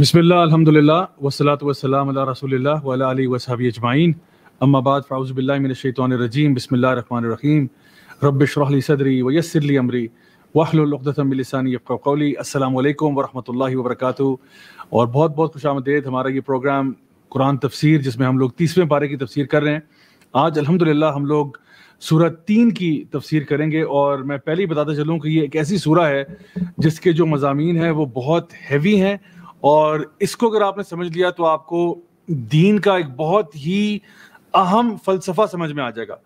बसमिल्ल अलहमदिल्ला वसलात वसलाम रसोल्ला व सहाबी अजमाइन अम्माबाद फ़ाउज़बिल्लाशैतरजीम इशरह ली सदरी ली अमरी वाहलतमिलसानी व रहमतुल्लाहि व बरकातहू और बहुत बहुत खुश आमदेद हमारा ये प्रोग्राम कुरान तफसीर जिसमें हम लोग तीसवें पारे की तफसीर कर रहे हैं आज अल्हम्दुलिल्लाह हम लोग सूरह तीन की तफसीर करेंगे और मैं पहले ही बताता चलूँ कि ये एक ऐसी सूरह है जिसके जो मजामी हैं वो बहुत हैवी हैं और इसको अगर आपने समझ लिया तो आपको दीन का एक बहुत ही अहम फलसफा समझ में आ जाएगा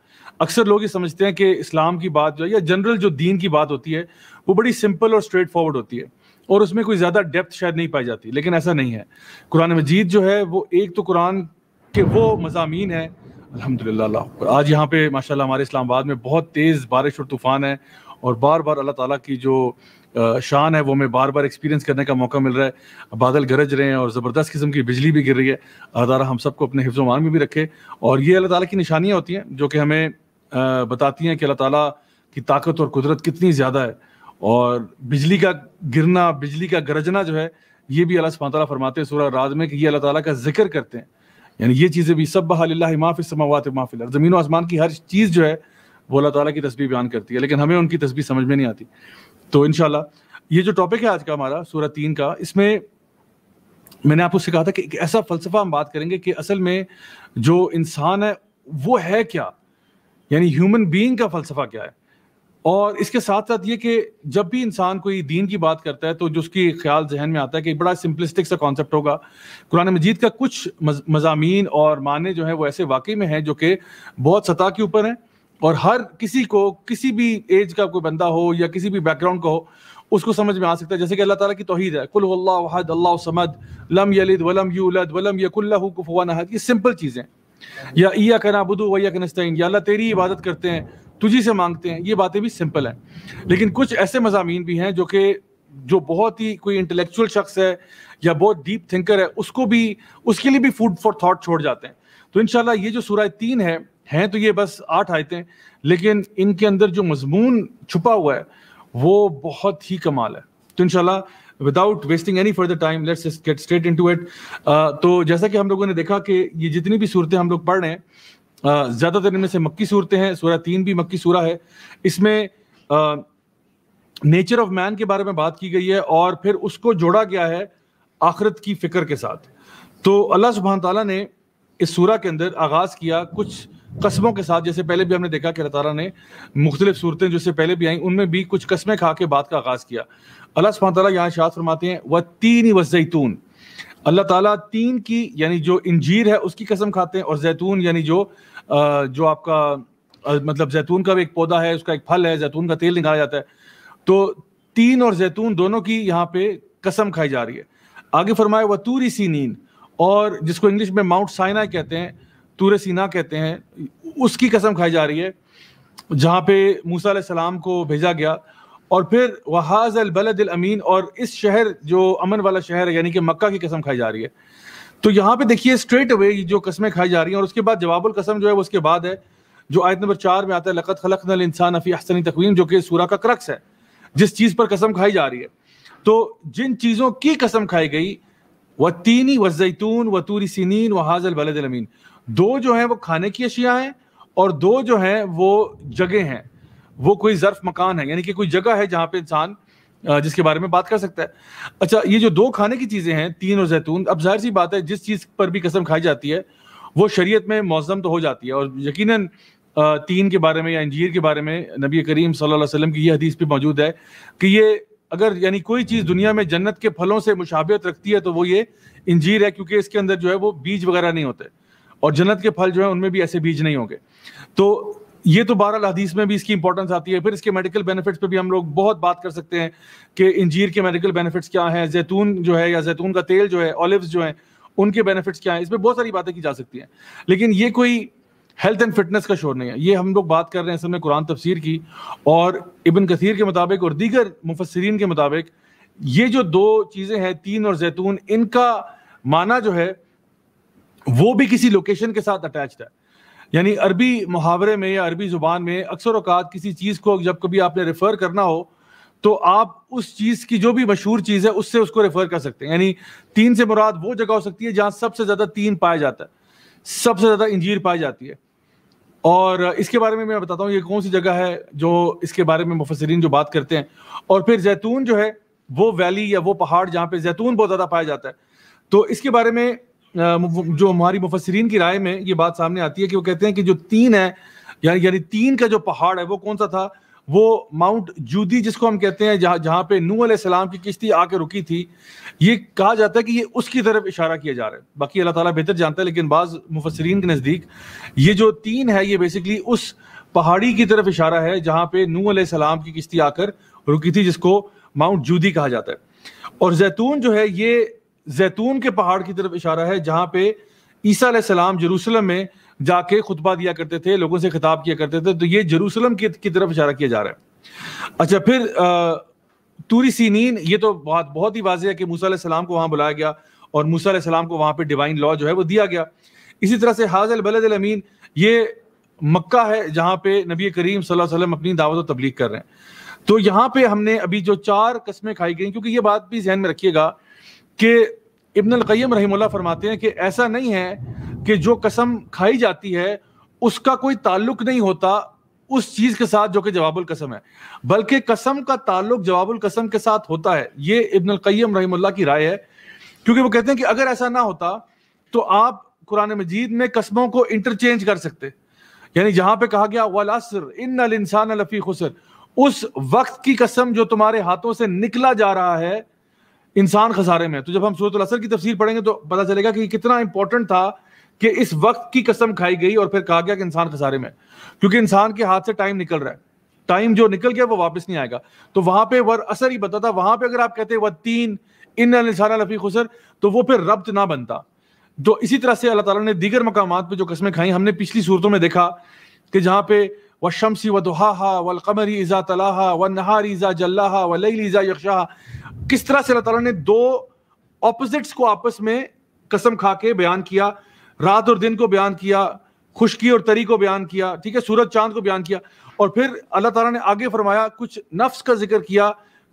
अक्सर लोग ये समझते हैं कि इस्लाम की बात जो है या जनरल जो दीन की बात होती है वो बड़ी सिंपल और स्ट्रेट फॉरवर्ड होती है और उसमें कोई ज़्यादा डेप्थ शायद नहीं पाई जाती लेकिन ऐसा नहीं है कुरान मजीद जो है वो एक तो कुरान के वो मजामी हैं अलहमदिल्ला आज यहाँ पे माशाल्लाह हमारे इस्लामाबाद में बहुत तेज़ बारिश और तूफ़ान है और बार बार अल्लाह ताला की जो शान है वो हमें बार बार एक्सपीरियंस करने का मौका मिल रहा है बादल गरज रहे हैं और ज़बरदस्त किस्म की बिजली भी गिर रही है अल्लाह तारा हम सबको अपने हिफ्ज़ मान में भी रखे और ये अल्लाह ताली की निशानियाँ होती हैं जो कि हमें बताती हैं कि अल्लाह ताली की ताकत और कुदरत कितनी ज़्यादा है और बिजली का गिरना बिजली का गरजना जो है ये भी अल्लाह सुबह फरमाते सूर राज में कि ये अल्लाह ताली का जिक्र करते हैं यानी ये चीज़ें भी सब बहाल्ला माफ समावत माफिल ज़मीन आसमान की हर चीज़ जो है वो अल्लाह ताली की तस्वीर बयान करती है लेकिन हमें उनकी तस्वीर समझ में नहीं आती तो इन ये जो टॉपिक है आज का हमारा सूरत तीन का इसमें मैंने आपको सिखा था कि एक ऐसा फलसफा हम बात करेंगे कि असल में जो इंसान है वो है क्या यानी ह्यूमन बीइंग का फलसफा क्या है और इसके साथ साथ ये कि जब भी इंसान कोई दीन की बात करता है तो जो उसकी ख्याल जहन में आता है कि बड़ा सिंपलिस्टिक सा कॉन्सेप्ट होगा कुरान मजीद का कुछ मजामी और माने जो है वो ऐसे वाकई में हैं जो कि बहुत सतह के ऊपर हैं और हर किसी को किसी भी एज का कोई बंदा हो या किसी भी बैकग्राउंड का हो उसको समझ में आ सकता है जैसे कि अल्लाह ताला की तोहद है कुल वहद अल्लाह समद लम यलिद वलम यूलद वलम यकुल्लहु कुफुवान अहद ये सिंपल चीज़ें या ईया कनाबुदु वैया कनस्तिन या अल्लाह तेरी इबादत करते हैं तुझी से मांगते हैं ये बातें भी सिंपल हैं लेकिन कुछ ऐसे मजामी भी हैं जो कि जो बहुत ही कोई इंटेलेक्चुअल शख्स है या बहुत डीप थिंकर है उसको भी उसके लिए भी फूड फॉर थाट छोड़ जाते हैं तो इन ये जो सूर्य तीन है हैं तो ये बस आठ आयतें लेकिन इनके अंदर जो मजमून छुपा हुआ है वो बहुत ही कमाल है तो इनशाला without wasting any further time let's get straight into it तो जैसा कि हम लोगों ने देखा कि ये जितनी भी सूरतें हम लोग पढ़ रहे हैं ज़्यादातर इनमें से मक्की सूरतें हैं सूरा तीन भी मक्की सूरा है इसमें नेचर ऑफ मैन के बारे में बात की गई है और फिर उसको जोड़ा गया है आखरत की फिक्र के साथ तो अल्लाह सुबहान तला ने इस सूरा के अंदर आगाज़ किया कुछ कस्बों के साथ जैसे पहले भी हमने देखा कि रतारा ने मुख्तलिफ सूरतें जिससे पहले भी आई उनमें भी कुछ कस्में खा के बात का आगाज किया अल्लाह सुबह यहाँ शाह फरमाते हैं वह तीन ही वजैतून अल्लाह ताला तीन की यानी जो इंजीर है उसकी कसम खाते हैं और जैतून यानी जो आ, जो आपका आ, मतलब जैतून का भी एक पौधा है उसका एक फल है जैतून का तेल निकाला जाता है तो तीन और जैतून दोनों की यहाँ पे कसम खाई जा रही है आगे फरमाए वतूरी सी नींद और जिसको इंग्लिश में माउंट साइना कहते हैं तूर सीना कहते हैं उसकी कसम खाई जा रही है जहाँ पे मूसा सलाम को भेजा गया और फिर वहाज अलबलद अमीन और इस शहर जो अमन वाला शहर है यानी कि मक्का की कसम खाई जा रही है तो यहाँ पे देखिए स्ट्रेट अवे जो कस्में खाई जा रही हैं और उसके बाद जवाबुल कसम जो है वो उसके बाद है जो आयत नंबर चार में आता है लकत खलक नल इंसान अफ़ी हसनी तकवीम जो कि सूरा का क्रक्स है जिस चीज़ पर कसम खाई जा रही है तो जिन चीज़ों की कसम खाई गई व तीनी व जैतून व तूरी सीनिन व हाजल बलद अमीन दो जो है वो खाने की अशिया है और दो जो है वो जगह हैं वो कोई जर्फ मकान है यानी कि कोई जगह है जहाँ पे इंसान जिसके बारे में बात कर सकता है अच्छा ये जो दो खाने की चीज़ें हैं तीन और जैतून अब जाहिर सी बात है जिस चीज़ पर भी कसम खाई जाती है वो शरीयत में मौजम तो हो जाती है और यकीनन तीन के बारे में या इंजीर के बारे में नबी करीम सल्लल्लाहु अलैहि वसल्लम की ये हदीस भी मौजूद है कि ये अगर यानी कोई चीज़ दुनिया में जन्नत के फलों से मुशाबियत रखती है तो वो ये इंजीर है क्योंकि इसके अंदर जो है वो बीज वगैरह नहीं होते और जन्नत के फल जो है उनमें भी ऐसे बीज नहीं होंगे तो ये तो बहरहाल हदीस में भी इसकी इंपॉर्टेंस आती है फिर इसके मेडिकल बेनिफिट्स पे भी हम लोग बहुत बात कर सकते हैं कि इंजीर के मेडिकल बेनिफिट्स क्या हैं जैतून जो है या जैतून का तेल जो है ऑलिव्स जो हैं उनके बेनिफिट्स क्या हैं इसमें बहुत सारी बातें की जा सकती हैं लेकिन ये कोई हेल्थ एंड फिटनेस का शोर नहीं है ये हम लोग बात कर रहे हैं असल में कुरान तफसीर की और इबन कसीर के मुताबिक और दीगर मुफसरीन के मुताबिक ये जो दो चीज़ें हैं तीन और जैतून इनका माना जो है वो भी किसी लोकेशन के साथ अटैच्ड है यानी अरबी मुहावरे में या अरबी जुबान में अक्सर अवकात किसी चीज़ को जब कभी आपने रेफ़र करना हो तो आप उस चीज़ की जो भी मशहूर चीज़ है उससे उसको रेफ़र कर सकते हैं यानी तीन से मुराद वो जगह हो सकती है जहां सबसे ज़्यादा तीन पाया जाता है सबसे ज़्यादा इंजीर पाई जाती है और इसके बारे में मैं बताता हूँ ये कौन सी जगह है जो इसके बारे में मुफसरीन जो बात करते हैं और फिर जैतून जो है वो वैली या वो पहाड़ जहाँ पे जैतून बहुत ज़्यादा पाया जाता है तो इसके बारे में जो हमारी मुफसरीन की राय में ये बात सामने आती है कि वो कहते हैं कि जो तीन है यानी यानी तीन का जो पहाड़ है वो कौन सा था वो माउंट जूदी जिसको हम कहते हैं जहाँ जहाँ पे नू सलाम की किश्ती आके रुकी थी ये कहा जाता है कि ये उसकी तरफ इशारा किया जा रहा है बाकी अल्लाह ताला बेहतर जानता है लेकिन बाज़ मुफसरीन के नज़दीक ये जो तीन है ये बेसिकली उस पहाड़ी की तरफ इशारा है जहाँ पे नू सलाम की किश्ती आकर रुकी थी जिसको माउंट जूदी कहा जाता है और जैतून जो है ये जैतून के पहाड़ की तरफ इशारा है जहां पे ईसा सलाम जरूसलम में जाके खुतबा दिया करते थे लोगों से खिताब किया करते थे तो ये जरूसलम की, की तरफ इशारा किया जा रहा है अच्छा फिर आ, तूरी सीनीन ये तो बहुत बहुत ही वाजह है कि मूसा सलाम को वहाँ बुलाया गया और मूसा सलाम को वहाँ पर डिवाइन लॉ जो है वो दिया गया इसी तरह से हाजल बलद अमीन ये मक्का है जहाँ पे नबी करीम सल्लम अपनी दावत तबलीग कर रहे हैं तो यहाँ पे हमने अभी जो चार कस्में खाई गई क्योंकि ये बात भी जहन में रखिएगा कि इब्न क़य्यम रही फरमाते हैं कि ऐसा नहीं है कि जो कसम खाई जाती है उसका कोई ताल्लुक नहीं होता उस चीज के साथ जो कि जवाबुल कसम है बल्कि कसम का ताल्लुक जवाबुल कसम के साथ होता है ये इब्न क़य्यम रही की राय है क्योंकि वो कहते हैं कि अगर ऐसा ना होता तो आप कुरान मजीद में कस्मों को इंटरचेंज कर सकते यानी जहां पे कहा गया वलासर इन इंसान लफी खुसर उस वक्त की कसम जो तुम्हारे हाथों से निकला जा रहा है इंसान खसारे में तो जब हम सूरत असर की तफसीर पढ़ेंगे तो पता चलेगा कि कितना इंपॉर्टेंट था कि इस वक्त की कसम खाई गई और फिर कहा गया कि इंसान खसारे में क्योंकि इंसान के हाथ से टाइम निकल रहा है टाइम जो निकल गया वो वापस नहीं आएगा तो वहां पे वर असर ही बता था वहां पे अगर आप कहते व तीन इन इंसान लफी खुसर तो वो फिर रब्त ना बनता तो इसी तरह से अल्लाह ताला ने दीगर मकाम पे जो कस्में खाई हमने पिछली सूरतों में देखा कि जहां पे व शमसी व दुहाहा वल कमरी ईज़ा तलाहा व नहारी ईज़ा जल्लाहा किस तरह से अल्लाह ताला ने दो ऑपोजिट्स को आपस में कसम खा के बयान किया रात और दिन को बयान किया खुशकी और तरी को बयान किया ठीक है सूरज चांद को बयान किया और फिर अल्लाह ताला ने आगे फरमाया कुछ नफ्स का जिक्र किया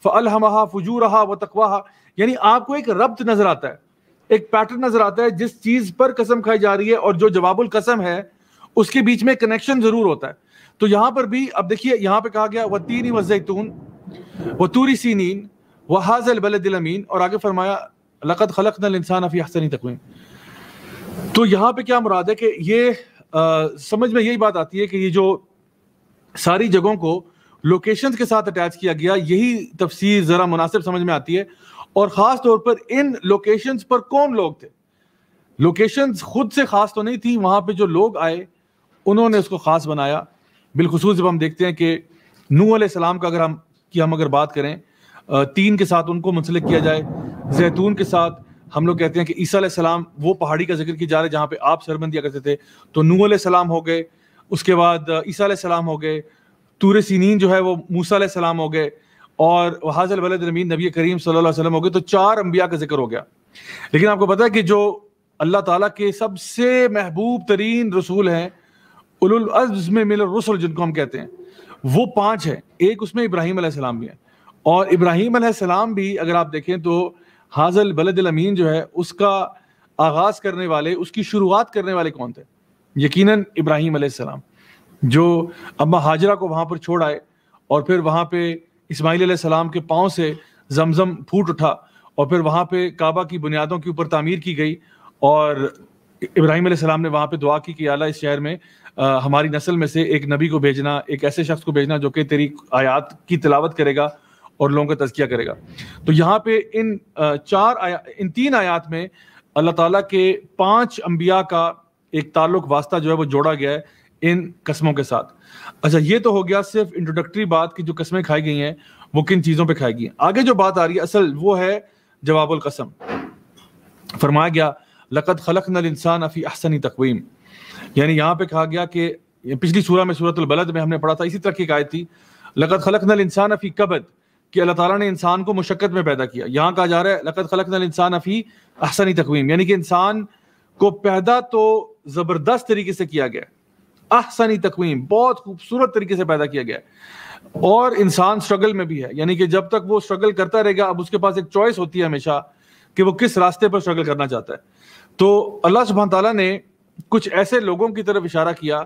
फ़लहमहा फजूरहा व तकवाहा यानी आपको एक रब्त नज़र आता है एक पैटर्न नज़र आता है जिस चीज़ पर कसम खाई जा रही है और जो जवाबुल कसम है उसके बीच में कनेक्शन ज़रूर होता है तो यहां पर भी अब देखिए यहां पे कहा गया व तीन व जैतून व तूरी सीनीन व हाजल बलदिलमीन और आगे फरमाया लकत खलक नल इंसान अफी हसनी तकवीन तो यहाँ पे क्या मुराद है कि ये आ, समझ में यही बात आती है कि ये जो सारी जगहों को लोकेशन के साथ अटैच किया गया यही तफसीर ज़रा मुनासिब समझ में आती है और ख़ास तौर पर इन लोकेशंस पर कौन लोग थे लोकेशंस खुद से ख़ास तो नहीं थी वहां पे जो लोग आए उन्होंने उसको ख़ास बनाया बिलखसूस जब हम देखते हैं कि नू आलाम का अगर हम की हम अगर बात करें तीन के साथ उनको मुंसलिक किया जाए जैतून के साथ हम लोग कहते हैं कि ईसा सलाम वो पहाड़ी का जिक्र किया जा रहा है जहाँ पे आप सरबंदिया करते थे तो नू सलाम हो गए उसके बाद ईसा सलाम हो गए तूर सीनीन जो है वो मूसा सलाम हो गए और हाजल वल नमीन नबी करीम सल्लल्लाहु हो गए तो चार अम्बिया का जिक्र हो गया लेकिन आपको पता है कि जो अल्लाह ताला के सबसे महबूब तरीन रसूल हैं उलुल में मिल रसुल जिनको हम कहते हैं वो पांच है एक उसमें इब्राहिम सलाम भी है और इब्राहिम सलाम भी अगर आप देखें तो हाजल बलद अमीन जो है उसका आगाज करने वाले उसकी शुरुआत करने वाले कौन थे यकीनन इब्राहिम सलाम जो अम्मा हाजरा को वहाँ पर छोड़ आए और फिर वहाँ पे इसमाइल सलाम के पाँव से जमजम फूट उठा और फिर वहाँ पे काबा की बुनियादों के ऊपर तामीर की गई और इब्राहिम सलाम ने वहाँ पे दुआ की कि अला इस शहर में आ, हमारी नस्ल में से एक नबी को भेजना एक ऐसे शख्स को भेजना जो कि तेरी आयात की तलावत करेगा और लोगों का तजकिया करेगा तो यहाँ पे इन चार आया इन तीन आयात में अल्लाह ताला के पांच अंबिया का एक ताल्लुक वास्ता जो है वो जोड़ा गया है इन कस्मों के साथ अच्छा ये तो हो गया सिर्फ इंट्रोडक्टरी बात की जो कस्में खाई गई हैं वो किन चीज़ों पे खाई गई हैं आगे जो बात आ रही है असल वो है जवाबुल कसम फरमाया गया लकत खलक नल इंसान अफ़ी अहसनी तकवीम यानी यहाँ पे कहा गया कि पिछली सूरह में सूरत बलद में हमने पढ़ा था इसी तरह की आयत थी लकत खलक नल इंसान अफ़ी कबद कि अल्लाह ताला ने इंसान को मुशक्क़त में पैदा किया यहाँ कहा जा रहा है लकत खलक नल इंसान अफ़ी अहसनी तकवीम यानी कि इंसान को पैदा तो ज़बरदस्त तरीके से किया गया अहसनी तकवीम बहुत खूबसूरत तरीके से पैदा किया गया और इंसान स्ट्रगल में भी है यानी कि जब तक वो स्ट्रगल करता रहेगा अब उसके पास एक चॉइस होती है हमेशा कि वो किस रास्ते पर स्ट्रगल करना चाहता है तो अल्लाह सुबह तला ने कुछ ऐसे लोगों की तरफ इशारा किया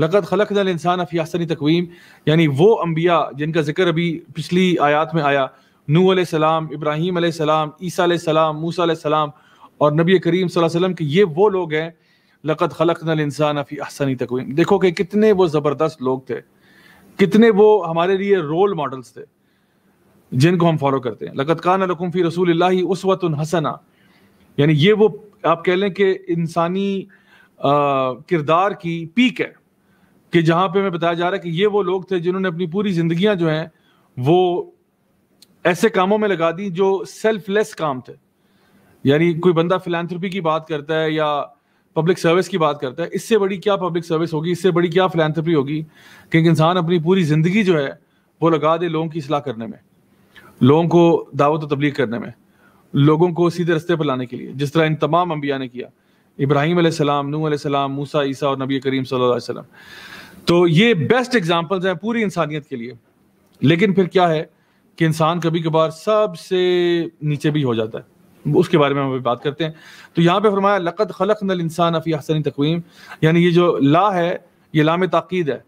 लगत खलक नल इंसान अफियासनी तकवीम यानी वो अम्बिया जिनका जिक्र अभी पिछली आयात में आया नू सलाम इब्राहिम सलाम ईसा सलाम मूसा सलाम और नबी करीम वसल्लम के ये वो लोग हैं लकत खलक नल इंसान अफी तकवीम देखो कि कितने वो ज़बरदस्त लोग थे कितने वो हमारे लिए रोल मॉडल्स थे जिनको हम फॉलो करते हैं लकत कान लकुम रसूल उस वत हसना यानी ये वो आप कह लें कि इंसानी किरदार की पीक है कि जहां पे हमें बताया जा रहा है कि ये वो लोग थे जिन्होंने अपनी पूरी जिंदगियां जो हैं वो ऐसे कामों में लगा दी जो सेल्फलेस काम थे यानी कोई बंदा फिलैंथ्रोपी की बात करता है या पब्लिक सर्विस की बात करता है इससे बड़ी क्या पब्लिक सर्विस होगी इससे बड़ी क्या फिलैंथ्रोपी होगी कि इंसान अपनी पूरी ज़िंदगी जो है वो लगा दे लोगों की सलाह करने में लोगों को दावत तबलीग करने में लोगों को सीधे रस्ते पर लाने के लिए जिस तरह इन तमाम अम्बिया ने किया इब्राहिम सलाम नू सलाम मूसा ईसा और नबी करीम सल्लम तो ये बेस्ट एग्जाम्पल्स हैं पूरी इंसानियत के लिए लेकिन फिर क्या है कि इंसान कभी कभार सबसे नीचे भी हो जाता है उसके बारे में हम अभी बात करते हैं तो यहाँ पे फरमाया लक़त खलक नल इंसान अफ़ी हसनी तकवीम यानी ये जो ला है ये लाम ताक़ीद है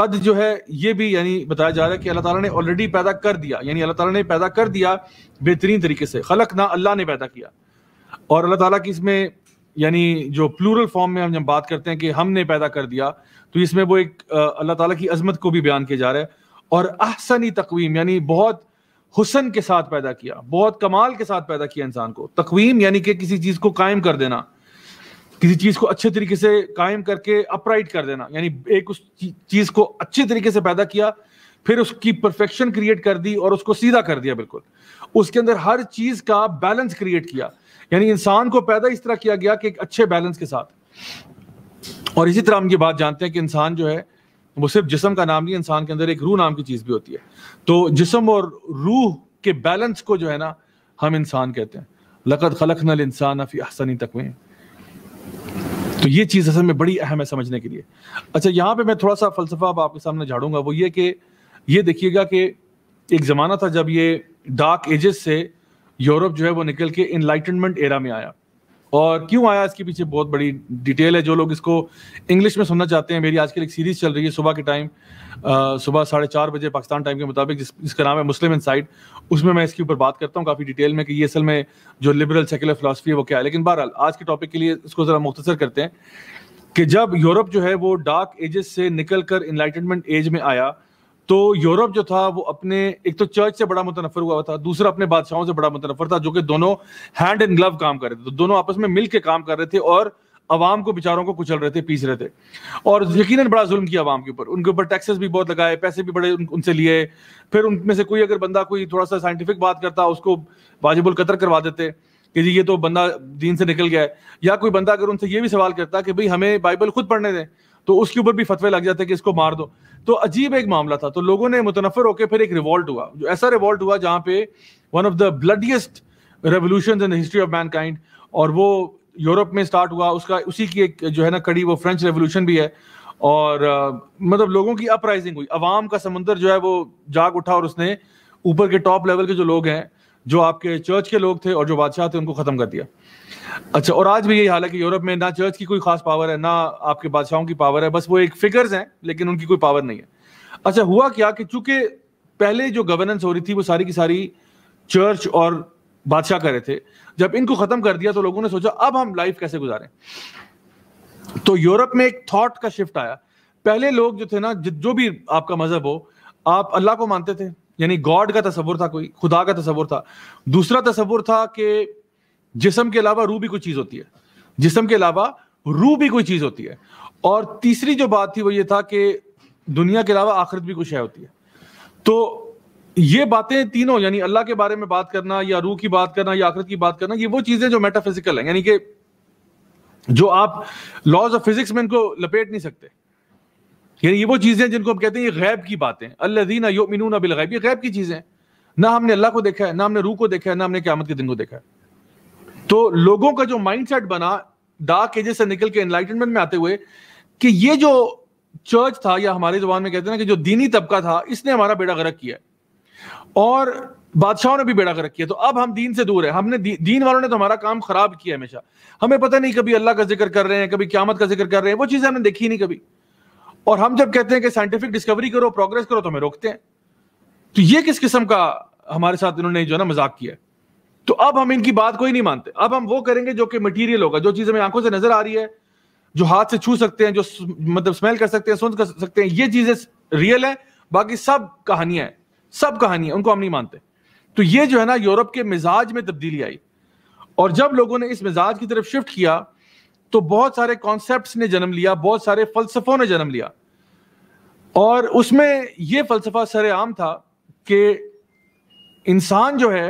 कद जो है ये भी यानी बताया जा रहा है कि अल्लाह ताला ने ऑलरेडी पैदा कर दिया यानी अल्लाह ताला ने पैदा कर दिया बेहतरीन तरीके से खलक ना अल्लाह ने पैदा किया और अल्लाह ताला की इसमें यानी जो प्लूरल फॉर्म में हम जब बात करते हैं कि हमने पैदा कर दिया तो इसमें वो एक अल्लाह ताला की अजमत को भी बयान किया जा रहा है और अहसनी तकवीम यानी बहुत हुसन के साथ पैदा किया बहुत कमाल के साथ पैदा किया इंसान को तकवीम यानी कि किसी चीज़ को कायम कर देना किसी चीज़ को अच्छे तरीके से कायम करके अपराइट कर देना यानी एक उस चीज़ को अच्छे तरीके से पैदा किया फिर उसकी परफेक्शन क्रिएट कर दी और उसको सीधा कर दिया बिल्कुल उसके अंदर हर चीज़ का बैलेंस क्रिएट किया यानी इंसान को पैदा इस तरह किया गया कि एक अच्छे बैलेंस के साथ और इसी तरह हम ये बात जानते हैं कि इंसान जो है वो सिर्फ जिसम का नाम नहीं इंसान के अंदर एक रूह नाम की चीज़ भी होती है तो जिसम और रूह के बैलेंस को जो है ना हम इंसान कहते हैं लकत खलक नल इंसान अफी हसनी तकवीम तो ये चीज़ असल में बड़ी अहम है समझने के लिए अच्छा यहाँ पे मैं थोड़ा सा फलसफा अब आपके सामने झाड़ूंगा वो ये कि ये देखिएगा कि एक ज़माना था जब ये डार्क एजेस से यूरोप जो है वो निकल के इनलाइटनमेंट एरा में आया और क्यों आया इसके पीछे बहुत बड़ी डिटेल है जो लोग इसको इंग्लिश में सुनना चाहते हैं मेरी आजकल एक सीरीज चल रही है सुबह के टाइम सुबह साढ़े चार बजे पाकिस्तान टाइम के मुताबिक जिस, जिसका नाम है मुस्लिम इनसाइड उसमें मैं इसके ऊपर बात करता हूँ काफ़ी डिटेल में कि ये असल में जो लिबरल सेकुलर फिलासफी है वो क्या है लेकिन बहरहाल आज के टॉपिक के लिए इसको ज़रा मुख्तर करते हैं कि जब यूरोप जो है वो डार्क एजेस से निकल कर इनलाइटनमेंट एज में आया तो यूरोप जो था वो अपने एक तो चर्च से बड़ा मुतनफर हुआ था दूसरा अपने बादशाहों से बड़ा मुतनफर था जो कि दोनों हैंड इन ग्लव काम कर रहे थे तो दोनों आपस में मिल के काम कर रहे थे और अवाम को बेचारों को कुचल रहे थे पीस रहे थे और यकीनन बड़ा जुल्म किया अवाम के ऊपर उनके ऊपर टैक्सेस भी बहुत लगाए पैसे भी बड़े उनसे लिए फिर उनमें से कोई अगर बंदा कोई थोड़ा सा साइंटिफिक बात करता उसको वाजिबुल कतर करवा देते कि जी ये तो बंदा दीन से निकल गया है या कोई बंदा अगर उनसे ये भी सवाल करता कि भाई हमें बाइबल खुद पढ़ने दें तो उसके ऊपर भी फतवे लग जाते कि इसको मार दो तो अजीब एक मामला था तो लोगों ने मुतनफर होकर फिर एक रिवॉल्ट हुआ जो ऐसा रिवॉल्ट हुआ जहाँ पे one of the bloodiest revolution in history of mankind और वो यूरोप में स्टार्ट हुआ उसका उसी की एक जो है ना कड़ी वो फ्रेंच रेवोल्यूशन भी है और uh, मतलब लोगों की अपराइजिंग हुई अवाम का समुंदर जो है वो जाग उठा और उसने ऊपर के टॉप लेवल के जो लोग हैं जो आपके चर्च के लोग थे और जो बादशाह थे उनको ख़त्म कर दिया अच्छा और आज भी यही हाल है कि यूरोप में ना चर्च की कोई खास पावर है ना आपके बादशाहों की पावर है बस वो एक फिगर्स हैं लेकिन उनकी कोई पावर नहीं है अच्छा हुआ क्या कि चूंकि पहले जो गवर्नेंस हो रही थी वो सारी की सारी चर्च और बादशाह कर रहे थे जब इनको ख़त्म कर दिया तो लोगों ने सोचा अब हम लाइफ कैसे गुजारें तो यूरोप में एक थॉट का शिफ्ट आया पहले लोग जो थे ना जो भी आपका मज़हब हो आप अल्लाह को मानते थे यानी गॉड का तस्वुर था कोई खुदा का तस्वुर था दूसरा तस्वुर था कि जिसम के अलावा रूह भी कोई चीज़ होती है जिसम के अलावा रूह भी कोई चीज़ होती है और तीसरी जो बात थी वो ये था कि दुनिया के अलावा आखिरत भी कुछ है होती है तो ये बातें तीनों यानी अल्लाह के बारे में बात करना या रूह की बात करना या आखिरत की बात करना ये वो चीज़ें जो मेटाफिजिकल हैं यानी कि जो आप लॉज ऑफ फिजिक्स में इनको लपेट नहीं सकते यानी ये वो चीजें जिनको हम कहते हैं ये गैब की बातें अल्लादीना बिल गैब ये गैब की चीजें ना हमने अल्लाह को देखा है ना हमने रूह को देखा है ना हमने क्यामत के दिन को देखा है तो लोगों का जो सेट बना डार्क एजेस से निकल के एनलाइटनमेंट में आते हुए कि ये जो चर्च था या हमारे जबान में कहते हैं ना कि जो दीनी तबका था इसने हमारा बेड़ा गर्क किया और बादशाहों ने भी बेड़ा गर्क किया तो अब हम दीन से दूर है हमने दी, दीन वालों ने तो हमारा काम खराब किया हमेशा हमें पता नहीं कभी अल्लाह का जिक्र कर रहे हैं कभी क्यामत का जिक्र कर रहे हैं वो चीज़ें हमने देखी नहीं कभी और हम जब कहते हैं कि साइंटिफिक डिस्कवरी करो प्रोग्रेस करो तो हमें रोकते हैं तो ये किस किस्म का हमारे साथ इन्होंने जो ना मजाक किया तो अब हम इनकी बात कोई नहीं मानते अब हम वो करेंगे जो कि मटीरियल होगा जो चीज हमें आंखों से नजर आ रही है जो हाथ से छू सकते हैं जो मतलब स्मेल कर सकते हैं सुन कर सकते हैं ये चीजें रियल है बाकी सब कहानियां हैं सब कहानियां उनको हम नहीं मानते तो ये जो है ना यूरोप के मिजाज में तब्दीली आई और जब लोगों ने इस मिजाज की तरफ शिफ्ट किया तो बहुत सारे कॉन्सेप्ट ने जन्म लिया बहुत सारे फलसफों ने जन्म लिया और उसमें यह फलसफा सरेआम था कि इंसान जो है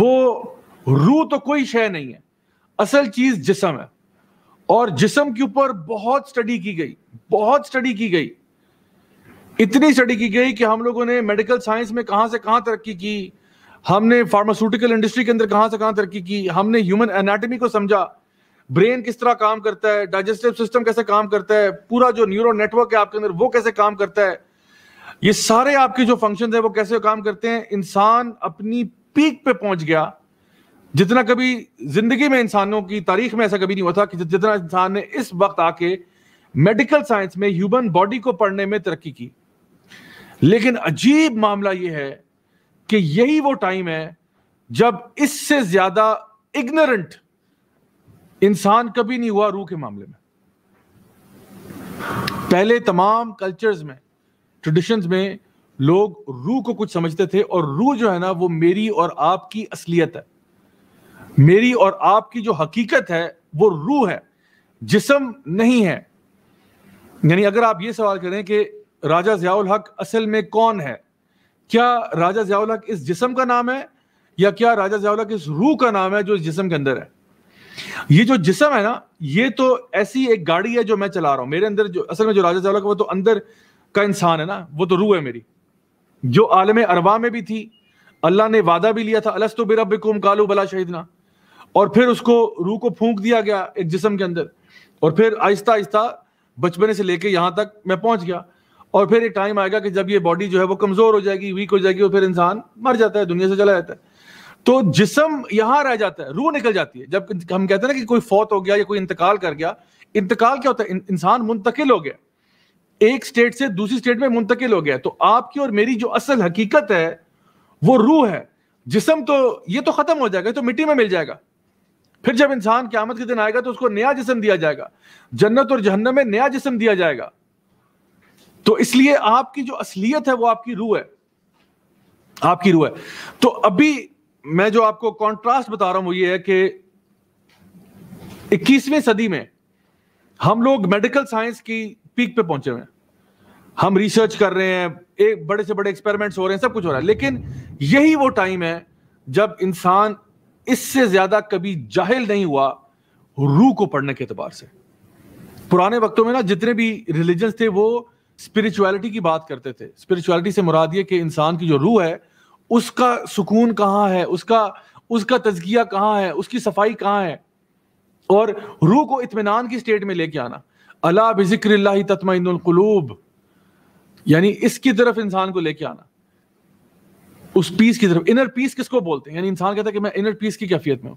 वो रूह तो कोई शय नहीं है असल चीज जिसम है और जिसम के ऊपर बहुत स्टडी की गई बहुत स्टडी की गई इतनी स्टडी की गई कि हम लोगों ने मेडिकल साइंस में कहां से कहां तरक्की की हमने फार्मास्यूटिकल इंडस्ट्री के अंदर कहां से कहां तरक्की की हमने ह्यूमन एनाटॉमी को समझा ब्रेन किस तरह काम करता है डाइजेस्टिव सिस्टम कैसे काम करता है पूरा जो न्यूरो नेटवर्क है आपके अंदर वो कैसे काम करता है ये सारे आपके जो फंक्शन है वो कैसे काम करते हैं इंसान अपनी पीक पे पहुंच गया जितना कभी जिंदगी में इंसानों की तारीख में ऐसा कभी नहीं हुआ था कि जितना इंसान ने इस वक्त आके मेडिकल साइंस में ह्यूमन बॉडी को पढ़ने में तरक्की की लेकिन अजीब मामला यह है कि यही वो टाइम है जब इससे ज्यादा इग्नोरेंट इंसान कभी नहीं हुआ रूह के मामले में पहले तमाम कल्चर्स में ट्रेडिशंस में लोग रूह को कुछ समझते थे और रूह जो है ना वो मेरी और आपकी असलियत है मेरी और आपकी जो हकीकत है वो रूह है जिसम नहीं है यानी अगर आप ये सवाल करें कि राजा जयाउल हक असल में कौन है क्या राजा जयाउल हक इस जिसम का नाम है या क्या राजा जयाउल हक इस रूह का नाम है जो इस जिसम के अंदर है ये जो जिसम है ना ये तो ऐसी एक गाड़ी है जो मैं चला रहा हूं मेरे अंदर जो असल में जो राजा चावला का वो तो अंदर का इंसान है ना वो तो रूह है मेरी जो आलम अरवा में भी थी अल्लाह ने वादा भी लिया था अलस तो बेरब कालू बला शहीदना और फिर उसको रूह को फूंक दिया गया एक जिसम के अंदर और फिर आहिस्ता आहिस्ता बचपने से लेके यहां तक मैं पहुंच गया और फिर एक टाइम आएगा कि जब ये बॉडी जो है वो कमज़ोर हो जाएगी वीक हो जाएगी और फिर इंसान मर जाता है दुनिया से चला जाता है तो जिसम यहां रह जाता है रूह निकल जाती है जब हम कहते हैं ना कि कोई फौत हो गया या कोई इंतकाल कर गया इंतकाल क्या होता है इंसान मुंतकिल हो गया एक स्टेट से दूसरी स्टेट में मुंतकिल हो गया तो आपकी और मेरी जो असल हकीकत है वो रूह है जिसम तो ये तो खत्म हो जाएगा तो मिट्टी में मिल जाएगा फिर जब इंसान क्यामत के दिन आएगा तो उसको नया जिसम दिया जाएगा जन्नत और जहन्नम में नया जिसम दिया जाएगा तो इसलिए आपकी जो असलियत है वो आपकी रूह है आपकी रूह है तो अभी मैं जो आपको कॉन्ट्रास्ट बता रहा हूं वो ये है कि 21वीं सदी में हम लोग मेडिकल साइंस की पीक पे पहुंचे हुए हैं हम रिसर्च कर रहे हैं एक बड़े से बड़े एक्सपेरिमेंट्स हो रहे हैं सब कुछ हो रहा है लेकिन यही वो टाइम है जब इंसान इससे ज्यादा कभी जाहिल नहीं हुआ रूह को पढ़ने के अतबार से पुराने वक्तों में ना जितने भी रिलीजन थे वो स्पिरिचुअलिटी की बात करते थे स्पिरिचुअलिटी से मुराद ये कि इंसान की जो रूह है उसका सुकून कहाँ है उसका उसका तजकिया कहाँ है उसकी सफाई कहाँ है और रूह को इतमान की स्टेट में लेके आना अला बिजिक्र तत्मकलूब यानी इसकी तरफ इंसान को लेके आना उस पीस की तरफ इनर पीस किसको बोलते हैं यानी इंसान कहता है कि मैं इनर पीस की कैफियत में हूं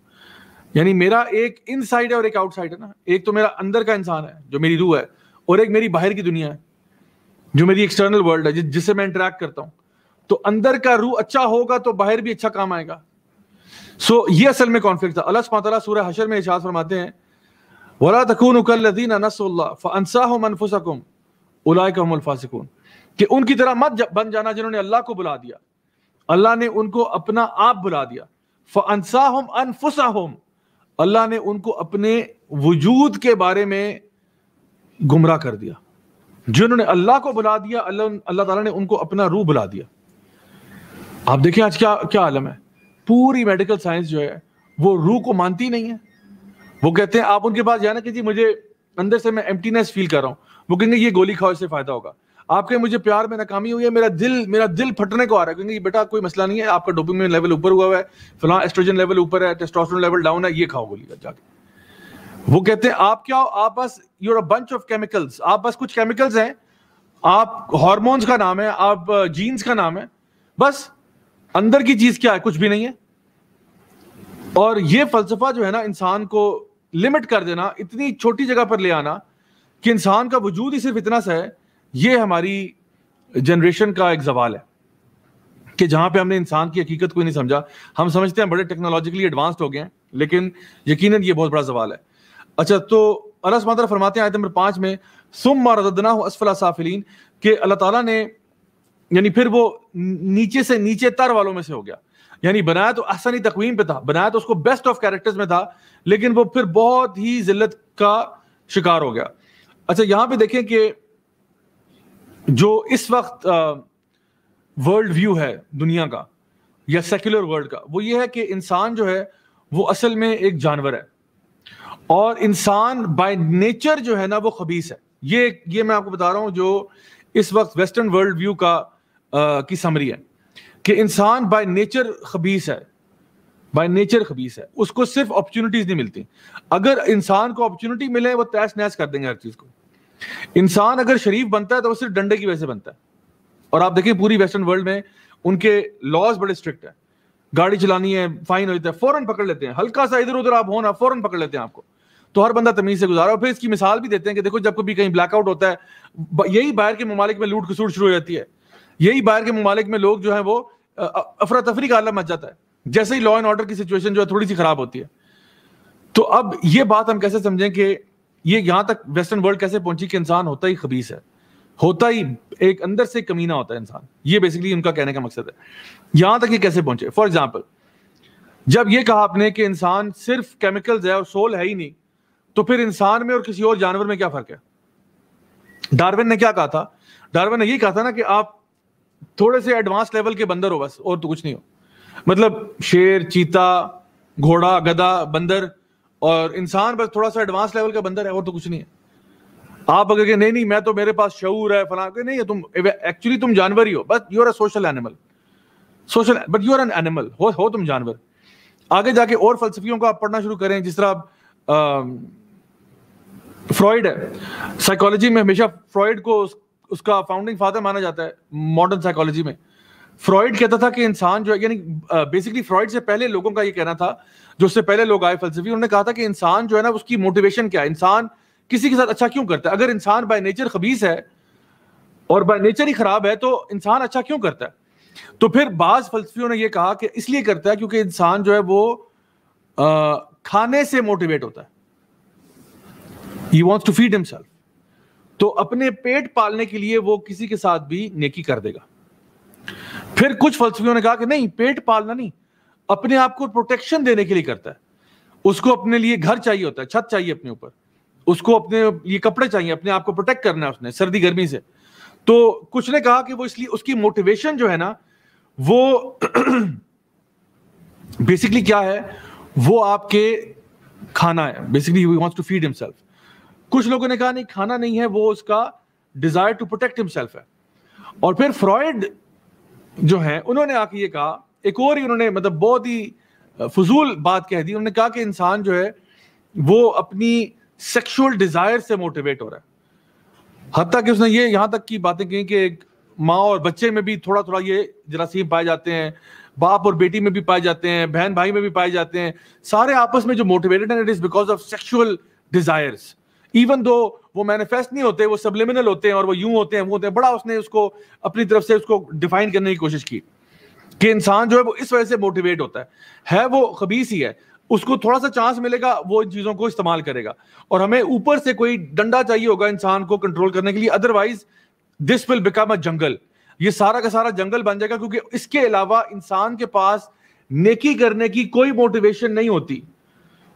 यानी मेरा एक इन साइड है और एक आउटसाइड है ना एक तो मेरा अंदर का इंसान है जो मेरी रूह है और एक मेरी बाहर की दुनिया है जो मेरी एक्सटर्नल वर्ल्ड है जिससे मैं इंटरेक्ट करता हूँ तो अंदर का रूह अच्छा होगा तो बाहर भी अच्छा काम आएगा सो so, ये असल में कॉन्फ्लिक्ट था अल्लाह सुबह सूर्य हशर में इशाद फरमाते हैं वला तकून कल्लदीन फ़नसाहम अनफुसकुम उलायकमफासिकून कि उनकी तरह मत बन जाना जिन्होंने अल्लाह को बुला दिया अल्लाह ने उनको अपना आप बुला दिया फ़नसाहम अनफुसहम अल्लाह ने उनको अपने वजूद के बारे में गुमराह कर दिया जिन्होंने अल्लाह को बुला दिया अल्लाह अल्लाह ताला ने उनको अपना रूह बुला दिया आप देखिए आज क्या क्या आलम है पूरी मेडिकल साइंस जो है वो रूह को मानती नहीं है वो कहते हैं आप उनके पास जाना कि जी मुझे अंदर से मैं एम्प्टीनेस फील कर रहा हूँ वो कहेंगे ये गोली खाओ इससे फायदा होगा आपके मुझे प्यार में नाकामी हुई है मेरा दिल मेरा दिल फटने को आ रहा है क्योंकि बेटा कोई मसला नहीं है आपका डोपिंग लेवल ऊपर हुआ है फिलहाल एस्ट्रोजन लेवल ऊपर है टेस्टोस्टेरोन लेवल डाउन है ये खाओ गोली जाके वो कहते हैं आप क्या हो आप बस you're a bunch of chemicals आप बस कुछ केमिकल्स हैं आप हॉर्मोन्स का नाम है आप जीन्स uh, का नाम है बस अंदर की चीज क्या है कुछ भी नहीं है और ये फलसफा जो है ना इंसान को लिमिट कर देना इतनी छोटी जगह पर ले आना कि इंसान का वजूद ही सिर्फ इतना सा है ये हमारी जनरेशन का एक जवाल है कि जहां पे हमने इंसान की हकीकत को नहीं समझा हम समझते हैं बड़े टेक्नोलॉजिकली एडवांस्ड हो गए हैं लेकिन यकीन ये बहुत बड़ा जवाल है अच्छा तो अलस मात्रा फरमाते हैं आयत नंबर पांच में सुम मारदना असफला साफिलीन के अल्लाह तला ने यानी फिर वो नीचे से नीचे तर वालों में से हो गया यानी बनाया तो आसानी तकवीम पे था बनाया तो उसको बेस्ट ऑफ कैरेक्टर्स में था लेकिन वो फिर बहुत ही जिल्लत का शिकार हो गया अच्छा यहां पे देखें कि जो इस वक्त वर्ल्ड व्यू है दुनिया का या सेक्युलर वर्ल्ड का वो ये है कि इंसान जो है वो असल में एक जानवर है और इंसान बाय नेचर जो है ना वो खबीस है ये ये मैं आपको बता रहा हूँ जो इस वक्त वेस्टर्न वर्ल्ड व्यू का की समरी है कि इंसान बाय नेचर खबीस है बाय नेचर खबीस है उसको सिर्फ अपॉर्चुनिटीज नहीं मिलती अगर इंसान को अपॉर्चुनिटी मिले वो तैश नैस कर देंगे हर चीज को इंसान अगर शरीफ बनता है तो वो सिर्फ डंडे की वजह से बनता है और आप देखिए पूरी वेस्टर्न वर्ल्ड में उनके लॉज बड़े स्ट्रिक्ट है गाड़ी चलानी है फाइन हो जाता है फौरन पकड़ लेते हैं हल्का सा इधर उधर आप हो ना फौरन पकड़ लेते हैं आपको तो हर बंदा तमीज से गुजारा और फिर इसकी मिसाल भी देते हैं कि देखो जब कभी कहीं ब्लैकआउट होता है यही बाहर के ममालिक में लूट खसूट शुरू हो जाती है यही बाहर के ममालिक में लोग जो है वो अफरा तफरी का आलम मच जाता है जैसे ही लॉ एंड ऑर्डर की सिचुएशन जो है थोड़ी सी खराब होती है तो अब ये बात हम कैसे समझें कि ये यहां तक वेस्टर्न वर्ल्ड कैसे पहुंची कि इंसान होता ही खबीस है होता ही एक अंदर से कमीना होता है इंसान ये बेसिकली उनका कहने का मकसद है यहां तक ये कैसे पहुंचे फॉर एग्जाम्पल जब ये कहा आपने कि इंसान सिर्फ केमिकल्स है और सोल है ही नहीं तो फिर इंसान में और किसी और जानवर में क्या फर्क है डार्विन ने क्या कहा था डार्विन ने ये कहा था ना कि आप थोड़े से एडवांस लेवल के बंदर हो बस और तो कुछ नहीं हो मतलब शेर चीता घोड़ा गधा बंदर और इंसान बस थोड़ा सा एडवांस लेवल का बंदर है और तो कुछ नहीं है आप अगर के नहीं नहीं मैं तो मेरे पास शऊर है फला नहीं है तुम एक्चुअली तुम जानवर ही हो बस you are a social animal social but you are an animal हो हो तुम जानवर आगे जाके और फलसफियों को आप पढ़ना शुरू करें जिस तरह आप फ्रॉइड है साइकोलॉजी में हमेशा फ्रॉइड को उसका फाउंडिंग फादर माना जाता है मॉडर्न साइकोलॉजी में फ्रॉइड कहता था कि इंसान जो है यानी बेसिकली फ्रॉइड से पहले लोगों का ये कहना था जो उससे पहले लोग आए फलसफी उन्होंने कहा था कि इंसान जो है ना उसकी मोटिवेशन क्या है इंसान किसी के साथ अच्छा क्यों करता है अगर इंसान बाय नेचर खबीस है और बाय नेचर ही खराब है तो इंसान अच्छा क्यों करता है तो फिर बाज फलसफियों ने यह कहा कि इसलिए करता है क्योंकि इंसान जो है वो आ, खाने से मोटिवेट होता है he wants to feed himself तो अपने पेट पालने के लिए वो किसी के साथ भी नेकी कर देगा फिर कुछ फलसफियों ने कहा कि नहीं पेट पालना नहीं अपने आप को प्रोटेक्शन देने के लिए करता है उसको अपने लिए घर चाहिए होता है छत चाहिए अपने ऊपर उसको अपने ये कपड़े चाहिए अपने आप को प्रोटेक्ट करना है उसने सर्दी गर्मी से तो कुछ ने कहा कि वो इसलिए उसकी मोटिवेशन जो है ना वो बेसिकली क्या है वो आपके खाना है basically we wants to feed himself कुछ लोगों ने कहा नहीं खाना नहीं है वो उसका डिजायर टू प्रोटेक्ट हिमसेल्फ है और फिर फ्रॉयड जो है उन्होंने आके ये कहा एक और ही उन्होंने मतलब बहुत ही फजूल बात कह दी उन्होंने कहा कि इंसान जो है वो अपनी सेक्सुअल डिजायर से मोटिवेट हो रहा है हद तक उसने ये यहां तक की बातें कही कि एक माँ और बच्चे में भी थोड़ा थोड़ा ये जरासीम पाए जाते हैं बाप और बेटी में भी पाए जाते हैं बहन भाई में भी पाए जाते हैं सारे आपस में जो मोटिवेटेड है it is because of sexual desires even though वो मैनिफेस्ट नहीं होते वो सबलिमिनल होते हैं और वो यूं होते हैं वो होते हैं बड़ा उसने उसको अपनी तरफ से उसको डिफाइन करने की कोशिश की कि इंसान जो है वो इस वजह से मोटिवेट होता है है वो खबीस ही है उसको थोड़ा सा चांस मिलेगा वो इन चीज़ों को इस्तेमाल करेगा और हमें ऊपर से कोई डंडा चाहिए होगा इंसान को कंट्रोल करने के लिए otherwise this will become a jungle ये सारा का सारा जंगल बन जाएगा क्योंकि इसके अलावा इंसान के पास नेकी करने की कोई मोटिवेशन नहीं होती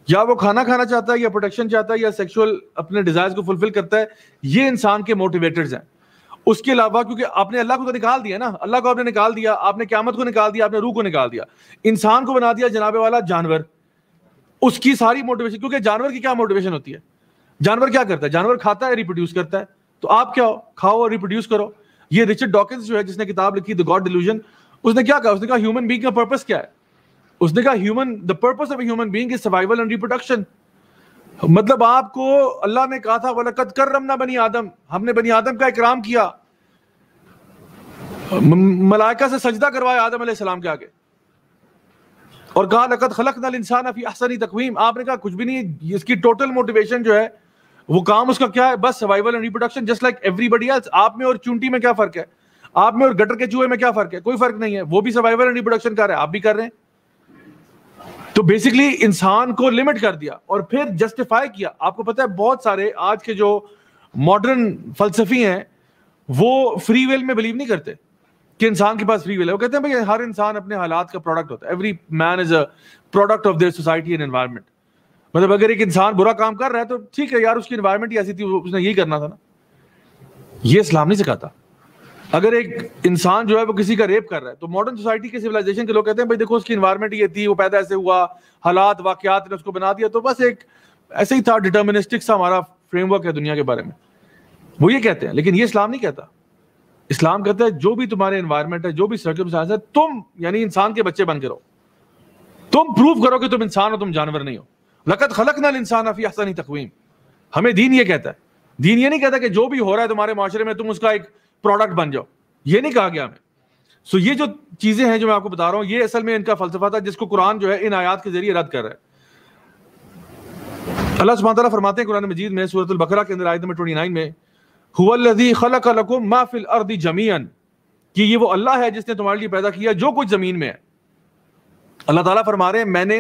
या वो खाना खाना चाहता है या प्रोटेक्शन चाहता है या सेक्सुअल अपने डिजायर को फुलफिल करता है ये इंसान के मोटिवेटर्स हैं उसके अलावा क्योंकि आपने अल्लाह को तो निकाल दिया ना अल्लाह को आपने निकाल दिया आपने क्यामत को निकाल दिया आपने रूह को निकाल दिया इंसान को बना दिया जनाबे वाला जानवर उसकी सारी मोटिवेशन क्योंकि जानवर की क्या मोटिवेशन होती है जानवर क्या करता है जानवर खाता है रिप्रोड्यूस करता है तो आप क्या हो खाओ और रिप्रोड्यूस करो ये रिचर्ड डॉकिंस जो है जिसने किताब लिखी द गॉड डिल्यूजन उसने क्या कहा उसने कहा ह्यूमन बींग का पर्पस क्या है उसने कहा human the purpose of human being is survival and reproduction मतलब आपको अल्लाह ने कहा था वाला कद कर रमना बनी आदम हमने बनी आदम का इकराम किया मलाइका से सजदा करवाया आदम सलाम के आगे और कहा लकत खलक नल इंसान अफी अहसनी तकवीम आपने कहा कुछ भी नहीं इसकी टोटल मोटिवेशन जो है वो काम उसका क्या है बस survival and reproduction just like everybody else आप में और चुंटी में क्या फर्क है आप में और गटर के चूहे में क्या फर्क है कोई फर्क नहीं है वो भी सर्वाइवल एंड रिप्रोडक्शन कर रहे हैं आप भी कर रहे हैं तो बेसिकली इंसान को लिमिट कर दिया और फिर जस्टिफाई किया आपको पता है बहुत सारे आज के जो मॉडर्न फलसफी हैं वो फ्री विल में बिलीव नहीं करते कि इंसान के पास फ्री विल है वो कहते हैं भाई हर इंसान अपने हालात का प्रोडक्ट होता है every man is a product of their society and environment मतलब अगर एक इंसान बुरा काम कर रहा है तो ठीक है यार उसकी एनवायरनमेंट ही ऐसी थी उसने यही करना था ना ये इस्लाम नहीं सिखाता अगर एक इंसान जो है वो किसी का रेप कर रहा है तो मॉडर्न सोसाइटी के सिविलाइजेशन के लोग कहते हैं भाई देखो उसकी इन्वायरमेंट ये थी वो पैदा ऐसे हुआ हालात वाकयात ने उसको बना दिया तो बस एक ऐसे ही था डिटर्मिनिस्टिक सा हमारा फ्रेमवर्क है दुनिया के बारे में वो ये कहते हैं लेकिन ये इस्लाम नहीं कहता इस्लाम कहता है जो भी तुम्हारे इन्वायरमेंट है जो भी सर्कम है तुम यानी इंसान के बच्चे बन के रहो तुम प्रूव करो कि तुम इंसान हो तुम जानवर नहीं हो लकत खलक नल इंसान अफी हसन तकवीम हमें दीन ये कहता है दीन ये नहीं कहता कि जो भी हो रहा है तुम्हारे माशरे में तुम उसका एक प्रोडक्ट बन जाओ ये नहीं कहा गया हमें सो ये जो चीजें हैं जो मैं आपको बता रहा हूं ये असल में इनका फलसफा था जिसको कुरान जो है इन आयात के जरिए रद्द कर रहा है अल्लाह सुबह फरमाते हैं कुरान मजीद में सूरत बकरा के अंदर आयत नंबर ट्वेंटी में जमीन कि ये वो अल्लाह है जिसने तुम्हारे लिए पैदा किया जो कुछ जमीन में है अल्लाह ताला फरमा रहे हैं मैंने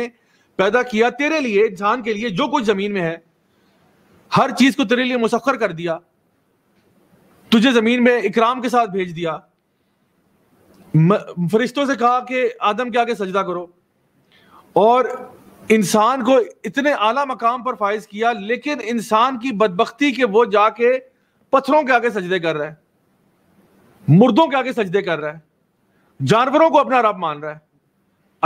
पैदा किया तेरे लिए जान के लिए जो कुछ जमीन में है हर चीज को तेरे लिए मुसखर कर दिया तुझे जमीन में इकराम के साथ भेज दिया फरिश्तों से कहा कि आदम के आगे सजदा करो और इंसान को इतने आला मकाम पर फायज किया लेकिन इंसान की बदबख्ती के वो जाके पत्थरों के आगे सजदे कर रहा है मुर्दों के आगे सजदे कर रहा है जानवरों को अपना रब मान रहा है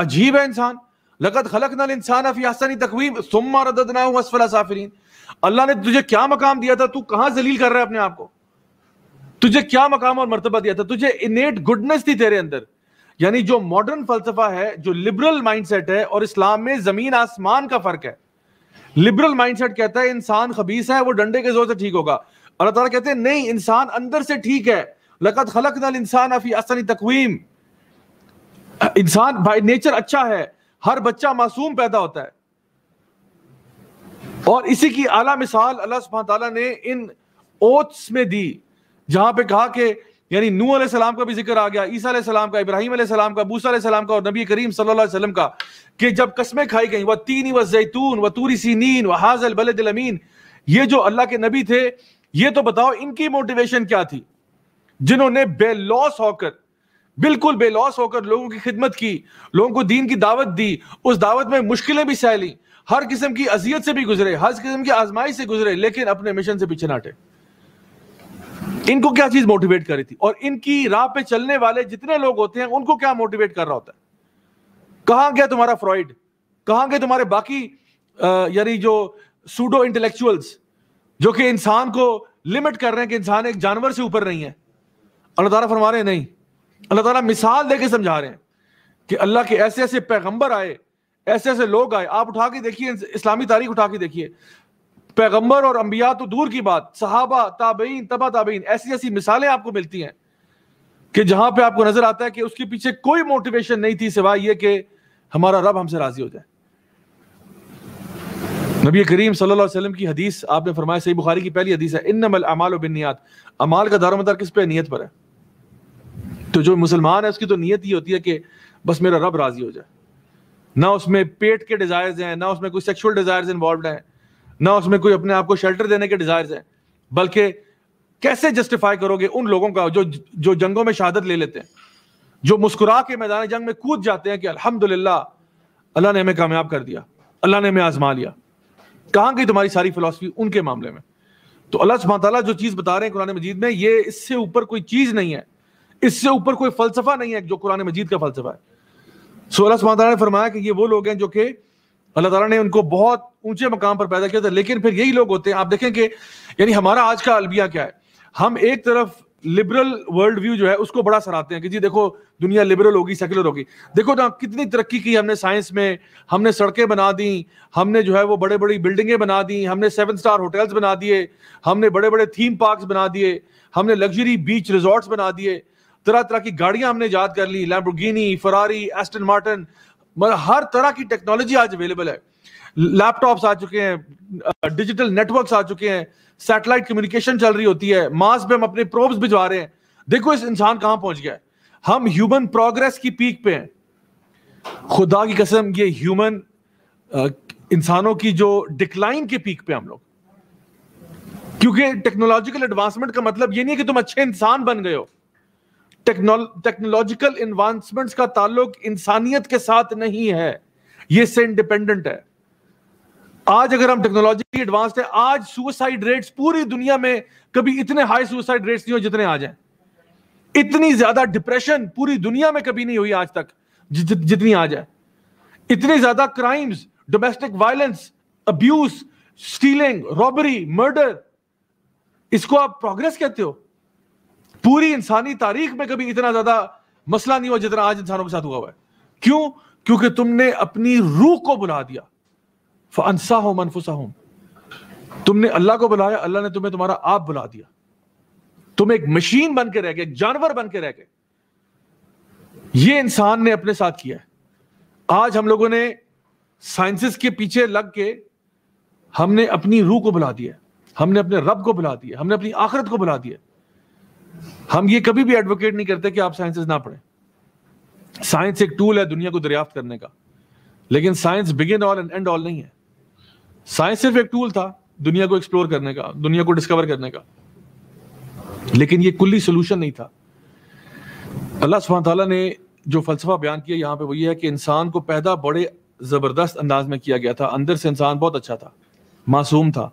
अजीब है इंसान लगत खलक नल इंसान अफियासानी तकवीब सुम्मा रदना साफरीन अल्लाह ने तुझे क्या मकाम दिया था तू कहां जलील कर रहा है अपने आप को तुझे क्या मकाम और मरतबा दिया था तुझे इनेट गुडनेस थी तेरे अंदर यानी जो मॉडर्न फलसफा है जो लिबरल माइंडसेट है और इस्लाम में जमीन आसमान का फर्क है लिबरल माइंडसेट कहता है इंसान खबीस है वो डंडे के जोर से ठीक होगा अल्लाह ताला कहते हैं नहीं इंसान अंदर से ठीक है लकत खलक नल इंसान अफी असनी तकवीम इंसान बाई नेचर अच्छा है हर बच्चा मासूम पैदा होता है और इसी की आला मिसाल अल्लाह सुबह ने इन ओथ्स में दी जहां पे कहा कि यानी नू सलाम का भी जिक्र आ गया ईसा सलाम का इब्राहिम सलाम का बूसा सलाम का और नबी करीम सल्लाम का कि जब कस्में खाई गई वह तीन व जैतून व तूरी सीनीन व हाजल बलद ये जो अल्लाह के नबी थे ये तो बताओ इनकी मोटिवेशन क्या थी जिन्होंने बेलॉस होकर बिल्कुल बेलॉस होकर लोगों की खिदमत की लोगों को दीन की दावत दी उस दावत में मुश्किलें भी सह ली हर किस्म की अजियत से भी गुजरे हर किस्म की आजमाई से गुजरे लेकिन अपने मिशन से पीछे नाटे इनको क्या चीज मोटिवेट कर रही थी और इनकी राह पे चलने वाले जितने लोग होते हैं उनको क्या मोटिवेट कर रहा होता है कहां गया तुम्हारा फ्रॉइड कहाँ गए तुम्हारे बाकी यानी जो सूडो इंटेलेक्चुअल्स जो कि इंसान को लिमिट कर रहे हैं कि इंसान एक जानवर से ऊपर नहीं है अल्लाह तला फरमा रहे नहीं अल्लाह तला मिसाल देके समझा रहे हैं कि अल्लाह के ऐसे ऐसे पैगंबर आए ऐसे ऐसे लोग आए आप उठा के देखिए इस्लामी तारीख उठा के देखिए पैगंबर और अंबिया तो दूर की बात सहाबा ताबेन तबा ताबेन ऐसी ऐसी मिसालें आपको मिलती हैं कि जहां पे आपको नजर आता है कि उसके पीछे कोई मोटिवेशन नहीं थी सिवाय ये कि हमारा रब हमसे राजी हो जाए नबी करीम सल्लल्लाहु अलैहि वसल्लम की हदीस आपने फरमाया सही बुखारी की पहली हदीस है इन अमाल बिनियात अमाल का दारोमदार किस पे नीयत पर है तो जो मुसलमान है उसकी तो नीयत ही होती है कि बस मेरा रब राजी हो जाए ना उसमें पेट के डिजायर्स हैं ना उसमें कोई सेक्सुअल डिजायर्स इन्वॉल्व हैं ना उसमें कोई अपने आप को शेल्टर देने के डिजायर है बल्कि कैसे जस्टिफाई करोगे उन लोगों का जो जो जंगों में शहादत ले लेते हैं जो मुस्कुरा के मैदान जंग में कूद जाते हैं कि अल्हम्दुलिल्लाह अल्लाह ने हमें कामयाब कर दिया अल्लाह ने हमें आजमा लिया कहाँ गई तुम्हारी सारी फिलासफी उनके मामले में तो अल्लाह सुबह तला जो चीज़ बता रहे हैं कुरान मजीद में ये इससे ऊपर कोई चीज़ नहीं है इससे ऊपर कोई फलसफा नहीं है जो कुरान मजीद का फलसफा है सो अल्लाह सुबह ने फरमाया कि ये वो लोग हैं जो कि अल्लाह ताला ने उनको बहुत ऊंचे मकाम पर पैदा किया था लेकिन फिर यही लोग होते हैं आप देखें कि यानी हमारा आज का अलबिया क्या है हम एक तरफ लिबरल वर्ल्ड व्यू जो है उसको बड़ा सराहते हैं कि जी देखो दुनिया लिबरल होगी सेकुलर होगी देखो ना कितनी तरक्की की हमने साइंस में हमने सड़कें बना दी हमने जो है वो बड़े बड़ी बिल्डिंगें बना दी हमने सेवन स्टार होटल्स बना दिए हमने बड़े बड़े थीम पार्क बना दिए हमने लग्जरी बीच रिजॉर्ट्स बना दिए तरह तरह की गाड़ियां हमने याद कर ली लैम्बोगिनी फरारी एस्टन मार्टन मतलब हर तरह की टेक्नोलॉजी आज अवेलेबल है लैपटॉप्स आ चुके हैं डिजिटल नेटवर्क्स आ चुके हैं सैटेलाइट कम्युनिकेशन चल रही होती है मास पे हम अपने प्रोब्स भिजवा रहे हैं देखो इस इंसान कहां पहुंच गया है हम ह्यूमन प्रोग्रेस की पीक पे हैं खुदा की कसम ये ह्यूमन इंसानों की जो डिक्लाइन के पीक पे हम लोग क्योंकि टेक्नोलॉजिकल एडवांसमेंट का मतलब ये नहीं है कि तुम अच्छे इंसान बन गए हो टेक्नोलॉजिकल इन्वांसमेंट्स का ताल्लुक इंसानियत के साथ नहीं है ये से इंडिपेंडेंट है आज अगर हम टेक्नोलॉजी एडवांस है आज सुसाइड रेट्स पूरी दुनिया में कभी इतने हाई सुसाइड रेट्स नहीं हो जितने आज हैं इतनी ज्यादा डिप्रेशन पूरी दुनिया में कभी नहीं हुई आज तक जितनी आज है इतने ज्यादा crimes domestic violence abuse stealing robbery murder इसको आप प्रोग्रेस कहते हो पूरी इंसानी तारीख में कभी इतना ज्यादा मसला नहीं हुआ जितना आज इंसानों के साथ हुआ हुआ है क्यों क्योंकि तुमने अपनी रूह को बुला दिया फंसा हो मनफुसा हो तुमने अल्लाह को बुलाया अल्लाह ने तुम्हें तुम्हारा आप बुला दिया तुम एक मशीन बन के रह गए एक जानवर बन के रह गए ये इंसान ने अपने साथ किया है आज हम लोगों ने साइंसिस के पीछे लग के हमने अपनी रूह को बुला दिया हमने अपने रब को बुला दिया हमने अपनी आखिरत को बुला दिया हम ये कभी भी एडवोकेट नहीं करते कि आप साइंसेस ना पढ़ें साइंस एक टूल है दुनिया को दरियाफ्त करने का लेकिन science begin all and end all नहीं है साइंस सिर्फ एक टूल था दुनिया को एक्सप्लोर करने का दुनिया को डिस्कवर करने का लेकिन ये कुल्ली सोल्यूशन नहीं था अल्लाह सुबह तला ने जो फलसफा बयान किया यहाँ पे वही है कि इंसान को पैदा बड़े ज़बरदस्त अंदाज में किया गया था अंदर से इंसान बहुत अच्छा था मासूम था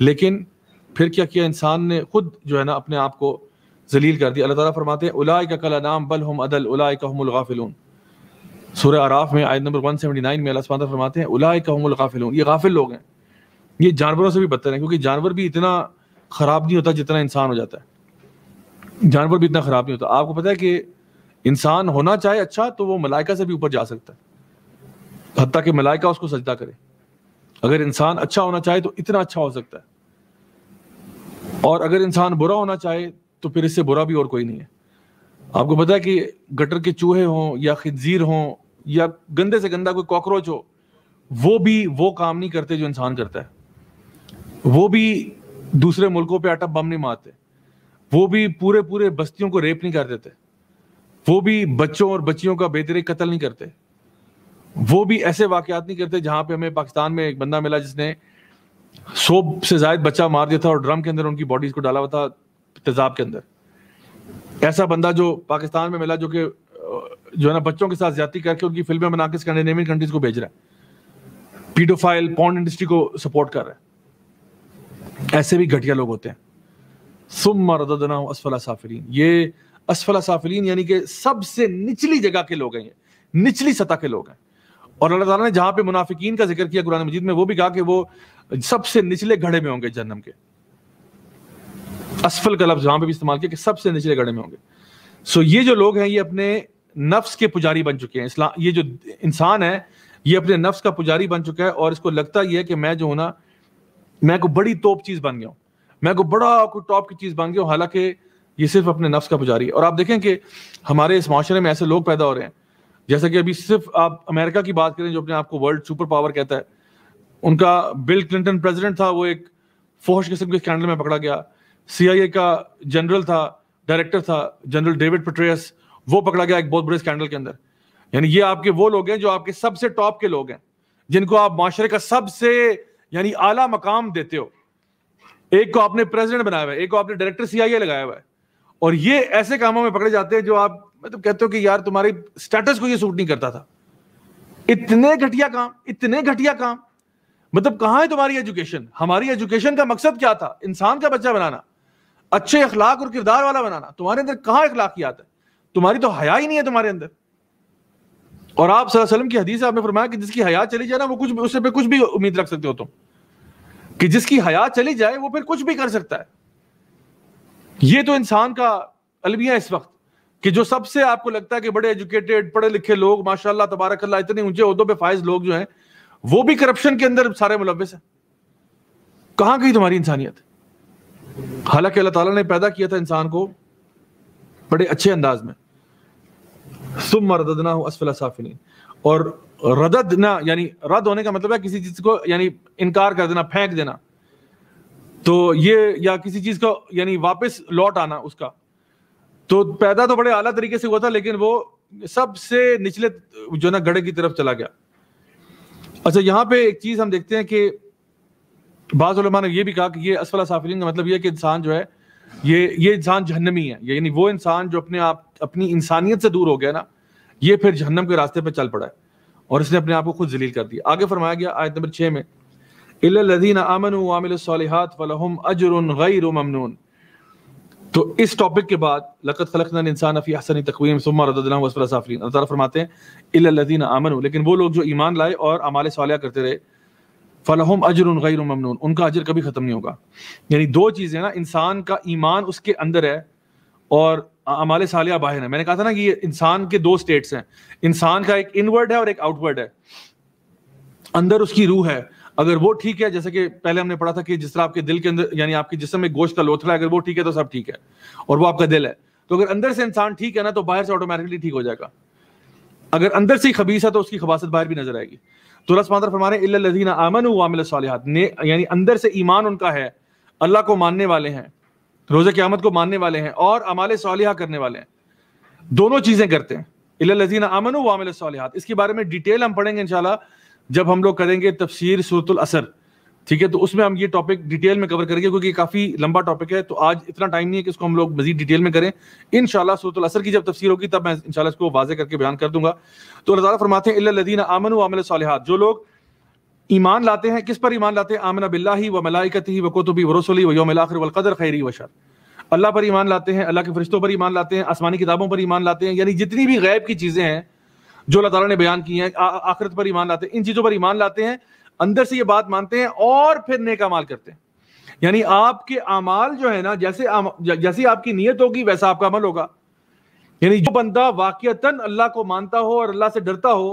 लेकिन फिर क्या किया इंसान ने खुद जो है ना अपने आप को जलील कर दिया अल्लाह ताला फरमाते हैं उलाय का कला नाम बल हम अदल उलाय का हमगाफिलून सूर्य आराफ में आयत नंबर 179 में अल्लाह सुबहाना फरमाते हैं उलाय का हमगाफिलून ये गाफिल लोग हैं ये जानवरों से भी बदतर हैं क्योंकि जानवर भी इतना ख़राब नहीं होता जितना इंसान हो जाता है जानवर भी इतना ख़राब नहीं होता आपको पता है कि इंसान होना चाहे अच्छा तो वो मलाइका से भी ऊपर जा सकता है हती कि मलाइका उसको सजदा करे अगर इंसान अच्छा होना चाहे तो इतना अच्छा हो सकता है और अगर इंसान बुरा होना चाहे तो फिर इससे बुरा भी और कोई नहीं है आपको पता है कि गटर के चूहे हों या खिजीर हों या गंदे से गंदा कोई कॉकरोच हो वो भी वो काम नहीं करते जो इंसान करता है वो भी दूसरे मुल्कों पे आटा बम नहीं मारते वो भी पूरे पूरे बस्तियों को रेप नहीं कर देते वो भी बच्चों और बच्चियों का बेदरे कत्ल नहीं करते वो भी ऐसे वाकयात नहीं करते जहां पे हमें पाकिस्तान में एक बंदा मिला जिसने सौ से जायद बच्चा मार दिया था और ड्रम के अंदर उनकी बॉडीज को डाला हुआ था तेजाब के अंदर ऐसा बंदा जो पाकिस्तान में मिला जो कि जो है ना बच्चों के साथ ज्यादा करके उनकी फिल्में बना के स्कैंडिनेवियन कंट्रीज को भेज रहा है पीडोफाइल पॉन्ड इंडस्ट्री को सपोर्ट कर रहा है ऐसे भी घटिया लोग होते हैं सुम रदना असफला साफरीन ये असफला साफरीन यानी कि सबसे निचली जगह के लोग हैं निचली सतह के लोग हैं और अल्लाह ताला ने जहां पे मुनाफिकीन का जिक्र किया कुरान मजीद में वो भी कहा कि वो सबसे निचले घड़े में होंगे जन्म के असफल का लफ्ज़ वहां पर भी इस्तेमाल किया कि सबसे निचले गड़े में होंगे सो ये जो लोग हैं ये अपने नफ्स के पुजारी बन चुके हैं इस्लाम ये जो इंसान है ये अपने नफ्स का पुजारी बन चुका है और इसको लगता ये है कि मैं जो हूं ना मैं को बड़ी तोप चीज़ बन गया हूं मैं को बड़ा कोई टॉप की चीज़ बन गया हूं हालांकि ये सिर्फ अपने नफ्स का पुजारी है और आप देखें कि हमारे इस माशरे में ऐसे लोग पैदा हो रहे हैं जैसा कि अभी सिर्फ आप अमेरिका की बात करें जो अपने आप को वर्ल्ड सुपर पावर कहता है उनका बिल क्लिंटन प्रेसिडेंट था वो एक फोहश किस्म के स्कैंडल में पकड़ा गया सीआईए का जनरल था डायरेक्टर था जनरल डेविड पेट्रेस वो पकड़ा गया एक बहुत बड़े स्कैंडल के अंदर यानी ये आपके वो लोग हैं जो आपके सबसे टॉप के लोग हैं जिनको आप माशरे का सबसे यानी आला मकाम देते हो एक को आपने प्रेसिडेंट बनाया हुआ है एक को आपने डायरेक्टर सीआईए लगाया हुआ है और ये ऐसे कामों में पकड़े जाते हैं जो आप मतलब तो कहते हो कि यार तुम्हारे स्टेटस को ये सूट नहीं करता था इतने घटिया काम इतने घटिया काम मतलब कहां है तुम्हारी एजुकेशन हमारी एजुकेशन का मकसद क्या था इंसान का बच्चा बनाना अच्छे अखलाक और किरदार वाला बनाना तुम्हारे अंदर कहाँ अखलाकियात है तुम्हारी तो हया ही नहीं है तुम्हारे अंदर और आप सल्लम की हदीस आपने फरमाया कि जिसकी हया चली जाए ना वो कुछ उससे पे कुछ भी उम्मीद रख सकते हो तुम कि जिसकी हया चली जाए वो फिर कुछ भी कर सकता है ये तो इंसान का अलमिया इस वक्त कि जो सबसे आपको लगता है कि बड़े एजुकेटेड पढ़े लिखे लोग माशाल्लाह तबारकल्ला इतने ऊंचे उदों पर फायज लोग जो है वो भी करप्शन के अंदर सारे मुलविस हैं कहाँ गई तुम्हारी इंसानियत हालांकि अल्लाह ताला ने पैदा किया था इंसान को बड़े अच्छे अंदाज में सुम रदना हो असफला साफिलीन और रदद ना यानी रद होने का मतलब है किसी चीज को यानी इनकार कर देना फेंक देना तो ये या किसी चीज को यानी वापस लौट आना उसका तो पैदा तो बड़े आला तरीके से हुआ था लेकिन वो सबसे निचले जो ना गढ़े की तरफ चला गया अच्छा यहाँ पे एक चीज हम देखते हैं कि बाज़ा ने यह भी कहा कि ये असफला साफिलिन का मतलब यह कि इंसान जो है ये ये इंसान जहनमी है यानी वो इंसान जो अपने आप अपनी इंसानियत से दूर हो गया ना ये फिर जहन्नम के रास्ते पर चल पड़ा है और इसने अपने आप को खुद जलील कर दिया आगे फरमाया गया आयत नंबर छः में तो इस टॉपिक के बाद लकत खलकन तकवीम फरमाते हैं लेकिन वो लोग जो ईमान लाए और अमाल सालिया करते रहे फलहम अजर गैर ममनून उनका अजर कभी ख़त्म नहीं होगा यानी दो चीज़ें ना इंसान का ईमान उसके अंदर है और अमाल सालिया बाहर है मैंने कहा था ना कि ये इंसान के दो स्टेट्स हैं इंसान का एक इनवर्ड है और एक आउटवर्ड है अंदर उसकी रूह है अगर वो ठीक है जैसे कि पहले हमने पढ़ा था कि जिस तरह आपके दिल के अंदर यानी आपके जिसम में गोश्त का लोथड़ा है अगर वो ठीक है तो सब ठीक है और वो आपका दिल है तो अगर अंदर से इंसान ठीक है ना तो बाहर से ऑटोमेटिकली ठीक हो जाएगा अगर अंदर से ही खबीस है तो उसकी खबासत बाहर भी नजर आएगी तो रसमांदर फरमा रहे हैं अमन सालिहात ने यानी अंदर से ईमान उनका है अल्लाह को मानने वाले हैं रोज़े क़्यामत को मानने वाले हैं और अमाल सालिहा करने वाले हैं दोनों चीज़ें करते हैं लजीना अमन वामिल सालिहात इसके बारे में डिटेल हम पढ़ेंगे इनशाला जब हम लोग करेंगे तफसीर सूरतुल असर ठीक है तो उसमें हम ये टॉपिक डिटेल में कवर करेंगे क्योंकि काफी लंबा टॉपिक है तो आज इतना टाइम नहीं है कि इसको हम लोग मजीद डिटेल में करें इन सूरत असर की जब तफसर होगी तब मैं इनशाला इसको वाजे करके बयान कर दूंगा तो रजाला फरमाते हैं आमन आमिल सालहत जो लोग ईमान लाते हैं किस पर ईमान लाते हैं आमन बिल्ला ही व मलाइकत ही व कुतुबी व आखिर वलकदर खैरी व अल्लाह पर ईमान लाते हैं अल्लाह के फरिश्तों पर ईमान लाते हैं आसमानी किताबों पर ईमान लाते हैं यानी जितनी भी गैब की चीज़ें हैं जो अल्लाह तला ने बयान की हैं आखिरत पर ईमान लाते हैं इन चीज़ों पर ईमान लाते हैं अंदर से ये बात मानते हैं और फिर नेक अमाल करते हैं यानी आपके अमाल जो है ना जैसे जैसी आपकी नीयत होगी वैसा आपका अमल होगा यानी जो बंदा वाकता अल्लाह को मानता हो और अल्लाह से डरता हो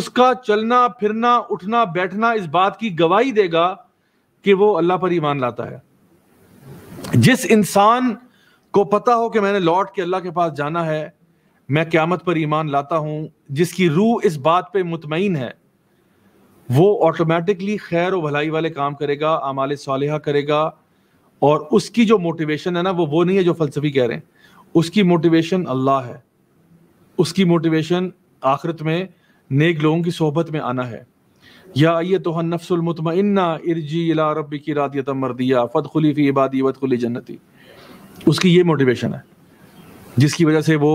उसका चलना फिरना उठना बैठना इस बात की गवाही देगा कि वो अल्लाह पर ईमान लाता है जिस इंसान को पता हो कि मैंने लौट के अल्लाह के पास जाना है मैं क्यामत पर ईमान लाता हूं जिसकी रूह इस बात पे मुतमिन है वो ऑटोमेटिकली खैर और भलाई वाले काम करेगा आमाल साल करेगा और उसकी जो मोटिवेशन है ना वो वो नहीं है जो फलसफी कह रहे हैं उसकी मोटिवेशन अल्लाह है उसकी मोटिवेशन आखिरत में नेक लोगों की सोहबत में आना है या ये तो नफसलमतम इर्जी अला की रादियत मरदिया फ़त खलीफ़ी इबादी वत खुली जन्नती उसकी ये मोटिवेशन है जिसकी वजह से वो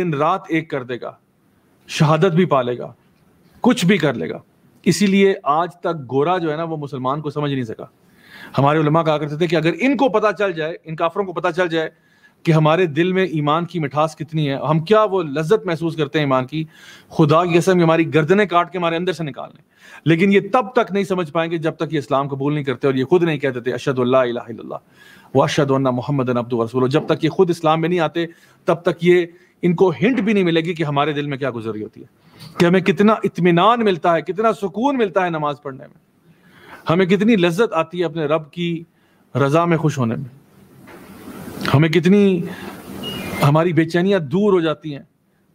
दिन रात एक कर देगा शहादत भी पालेगा कुछ भी कर लेगा इसीलिए आज तक गोरा जो है ना वो मुसलमान को समझ नहीं सका हमारे उलमा कहा करते थे कि अगर इनको पता चल जाए इन काफरों को पता चल जाए कि हमारे दिल में ईमान की मिठास कितनी है हम क्या वो लज्जत महसूस करते हैं ईमान की खुदा की कसम हमारी गर्दने काट के हमारे अंदर से निकाल लें लेकिन ये तब तक नहीं समझ पाएंगे जब तक ये इस्लाम कबूल नहीं करते और ये खुद नहीं कहते थे अशदुल्ला वाशदन्ना मोहम्मद अब्दुल रसूल जब तक ये खुद इस्लाम में नहीं आते तब तक ये इनको हिंट भी नहीं मिलेगी कि हमारे दिल में क्या गुजर रही होती है कि हमें कितना इतमान मिलता है कितना सुकून मिलता है नमाज पढ़ने में हमें कितनी लज्जत आती है अपने रब की रजा में खुश होने में हमें कितनी हमारी बेचैनियां दूर हो जाती हैं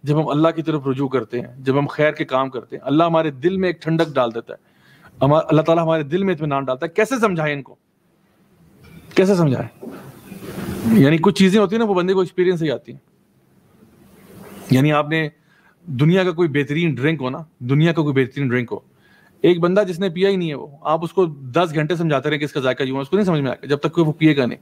जब हम अल्लाह की तरफ रुजू करते हैं जब हम खैर के काम करते हैं अल्लाह हमारे दिल में एक ठंडक डाल देता है अल्लाह ताला हमारे दिल में इतमान डालता है कैसे समझाए इनको कैसे समझाए यानी कुछ चीज़ें होती है ना वो बंदे को एक्सपीरियंस ही आती है यानी आपने दुनिया का कोई बेहतरीन ड्रिंक हो ना दुनिया का कोई बेहतरीन ड्रिंक हो एक बंदा जिसने पिया ही नहीं है वो आप उसको दस घंटे समझाते रहे कि इसका जायका यूँ उसको नहीं समझ में आएगा जब तक कोई वो पिएगा नहीं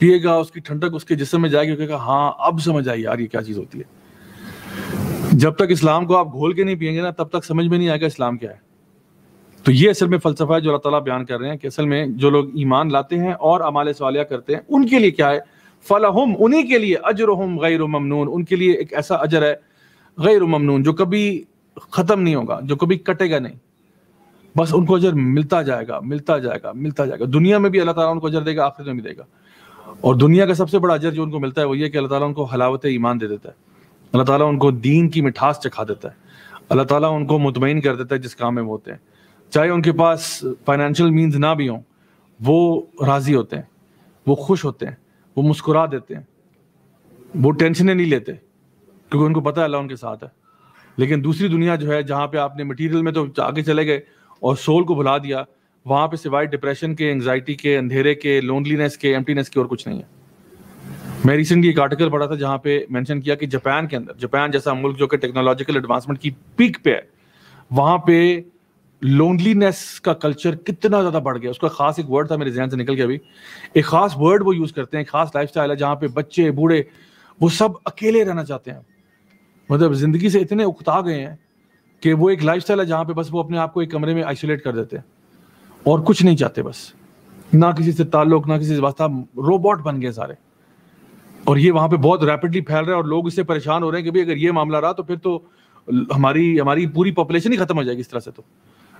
पिएगा उसकी ठंडक उसके जिसम में जाएगी कहेगा हाँ अब समझ आई यार ये क्या चीज़ होती है जब तक इस्लाम को आप घोल के नहीं पियेंगे ना तब तक समझ में नहीं आएगा इस्लाम क्या है तो ये असल में फलसफा है जो अल्लाह बयान कर रहे हैं कि असल में जो लोग ईमान लाते हैं और अमाल सवालिया करते हैं उनके लिए क्या है फलाहम उन्हीं के लिए अजर हम गैर ममनून उनके लिए एक ऐसा अजर है गैर ममनून जो कभी ख़त्म नहीं होगा जो कभी कटेगा नहीं बस उनको अजर मिलता जाएगा मिलता जाएगा मिलता जाएगा दुनिया में भी अल्लाह ताला उनको अजर देगा आखिर में भी देगा और दुनिया का सबसे बड़ा अजर जो उनको मिलता है वो ये कि अल्लाह ताला उनको हलावत ईमान दे देता है अल्लाह ताला उनको दीन की मिठास चखा देता है अल्लाह ताला उनको मुतमिन कर देता है जिस काम में वो होते हैं चाहे उनके पास फाइनेंशियल मीन्स ना भी हों वो राज़ी होते हैं वो खुश होते हैं वो मुस्कुरा देते हैं वो टेंशनें नहीं लेते क्योंकि उनको पता है अल्लाह उनके साथ है लेकिन दूसरी दुनिया जो है जहाँ पे आपने मटेरियल में तो आगे चले गए और सोल को भुला दिया वहाँ पे सिवाय डिप्रेशन के एंगजाइटी के अंधेरे के लोनलीनेस के एम्प्टीनेस के और कुछ नहीं है मैं रिसेंटली एक आर्टिकल पढ़ा था जहाँ पे मेंशन किया कि जापान के अंदर जापान जैसा मुल्क जो कि टेक्नोलॉजिकल एडवांसमेंट की पीक पे है वहाँ पे लोनलीनेस का कल्चर कितना ज़्यादा बढ़ गया उसका खास एक वर्ड था मेरे जहन से निकल गया अभी एक खास वर्ड वो यूज़ करते हैं खास लाइफ है जहाँ पे बच्चे बूढ़े वो सब अकेले रहना चाहते हैं मतलब ज़िंदगी से इतने उकता गए हैं कि वो एक लाइफ है जहाँ पे बस वो अपने आप को एक कमरे में आइसोलेट कर देते हैं और कुछ नहीं चाहते बस ना किसी से ताल्लुक ना किसी से वास्ता रोबोट बन गए सारे और ये वहाँ पे बहुत रैपिडली फैल रहा है और लोग इससे परेशान हो रहे हैं कि भाई अगर ये मामला रहा तो फिर तो हमारी हमारी पूरी पॉपुलेशन ही खत्म हो जाएगी इस तरह से तो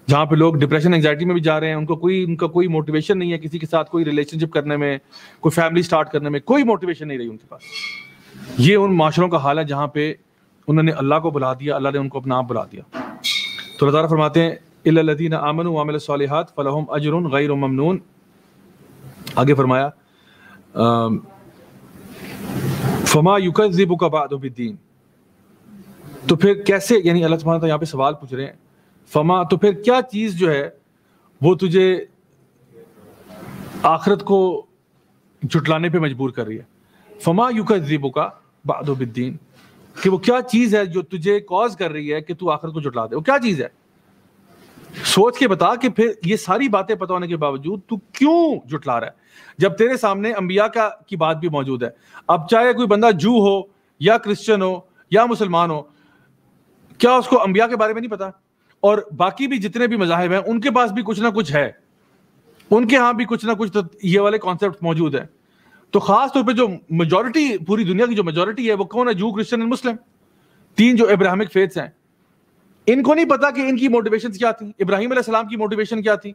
जहाँ पे लोग डिप्रेशन एंगजाइटी में भी जा रहे हैं उनको कोई उनका कोई मोटिवेशन नहीं है किसी के साथ कोई रिलेशनशिप करने में कोई फैमिली स्टार्ट करने में कोई मोटिवेशन नहीं रही उनके पास ये उन माशरों का हाल है जहाँ पे उन्होंने अल्लाह को बुला दिया अल्लाह ने उनको अपना आप बुला दिया तो अल्लाह फरमाते हैं इल्लदीन आमन वामिल सालिहात फ़लहम अजरुन गैर ममनून आगे फरमाया फमा युकज़िबु का बादीन तो फिर कैसे यानी अल्लाह सुबहाना तो यहाँ पे सवाल पूछ रहे हैं फमा तो फिर क्या चीज़ जो है वो तुझे आखरत को जुटलाने पे मजबूर कर रही है फमा युकज़िबु का बादीन कि वो क्या चीज है जो तुझे कॉज कर रही है कि तू आखिर को जुटला दे वो क्या चीज है सोच के बता कि फिर ये सारी बातें पता होने के बावजूद तू क्यों जुटला रहा है जब तेरे सामने अंबिया का की बात भी मौजूद है अब चाहे कोई बंदा जू हो या क्रिश्चियन हो या मुसलमान हो क्या उसको अंबिया के बारे में नहीं पता और बाकी भी जितने भी मजाहब हैं उनके पास भी कुछ ना कुछ है उनके यहाँ भी कुछ ना कुछ तो ये वाले कॉन्सेप्ट मौजूद है तो खास तौर पे जो मेजोरिटी पूरी दुनिया की जो मेजोरिटी है वो कौन है जू क्रिश्चियन एंड मुस्लिम तीन जो इब्राहिमिक फेथ्स हैं इनको नहीं पता कि इनकी मोटिवेशन क्या थी इब्राहिम सलाम की मोटिवेशन क्या थी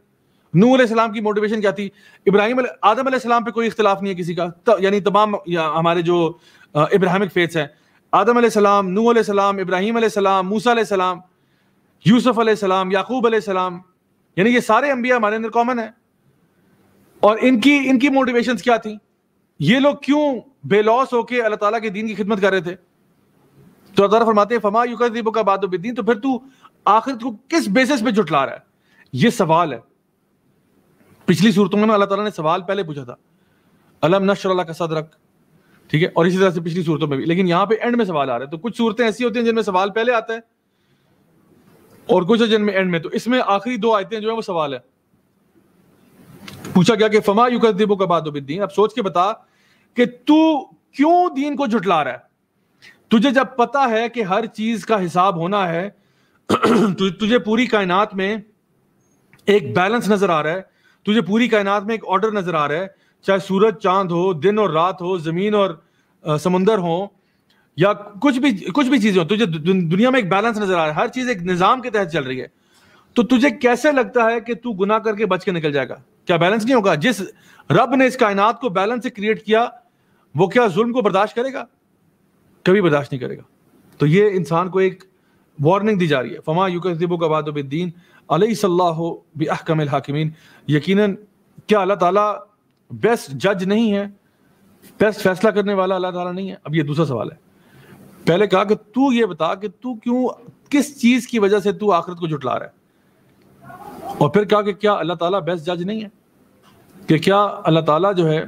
नू सलाम की मोटिवेशन क्या थी इब्राहिम आदम सलाम पे कोई इख्तलाफ नहीं है किसी का यानी तमाम या हमारे जो इब्राहिमिक फेथ्स हैं आदम सलाम नू सलाम इब्राहिम सलाम मूसा सलाम यूसुफ सलाम याकूब सलाम यानी ये सारे अम्बिया हमारे अंदर कॉमन है और इनकी इनकी मोटिवेशंस क्या थी ये लोग क्यों बेलॉस होके अल्लाह ताला के दीन की खिदमत कर रहे थे तो अल्लाह फरमाते हैं फमा युकदीब का बादुबिद्दीन तो फिर तू आखिर को किस बेसिस पे जुटला रहा है ये सवाल है पिछली सूरतों में अल्लाह ताला ने सवाल पहले पूछा था अलम नशर का सदरक ठीक है और इसी तरह से पिछली सूरतों में भी लेकिन यहाँ पे एंड में सवाल आ रहे हैं तो कुछ सूरतें ऐसी होती हैं जिनमें सवाल पहले आता है और कुछ जिनमें एंड में तो इसमें आखिरी दो आयतें जो है वो सवाल है पूछा गया कि फमा युकदीबो का बादुबिद्दीन अब सोच के बता कि तू क्यों दीन को झुटला रहा है तुझे जब पता है कि हर चीज का हिसाब होना है तु, तुझे पूरी कायनात में एक बैलेंस नजर आ रहा है तुझे पूरी कायनात में एक ऑर्डर नजर आ रहा है चाहे सूरज चांद हो दिन और रात हो जमीन और आ, समुंदर हो या कुछ भी कुछ भी चीजें हो तुझे दु, दुनिया में एक बैलेंस नजर आ रहा है हर चीज एक निजाम के तहत चल रही है तो तुझे कैसे लगता है कि तू गुना करके बच के निकल जाएगा क्या बैलेंस नहीं होगा जिस रब ने इस कायनात को बैलेंस से क्रिएट किया वो क्या जुल्म को बर्दाश्त करेगा कभी बर्दाश्त नहीं करेगा तो ये इंसान को एक वार्निंग दी जा रही है फमा युकबो का वादीन अलैहिस्सल्लाहु हाकिमीन क्या अल्लाह ताला बेस्ट जज नहीं है बेस्ट फैसला करने वाला अल्लाह ताला नहीं है अब ये दूसरा सवाल है पहले कहा कि तू ये बता कि तू क्यों किस चीज की वजह से तू आखिरत को जुटला रहा है और फिर कहा कि क्या अल्लाह ताला बेस्ट जज नहीं है कि क्या अल्लाह ताला जो है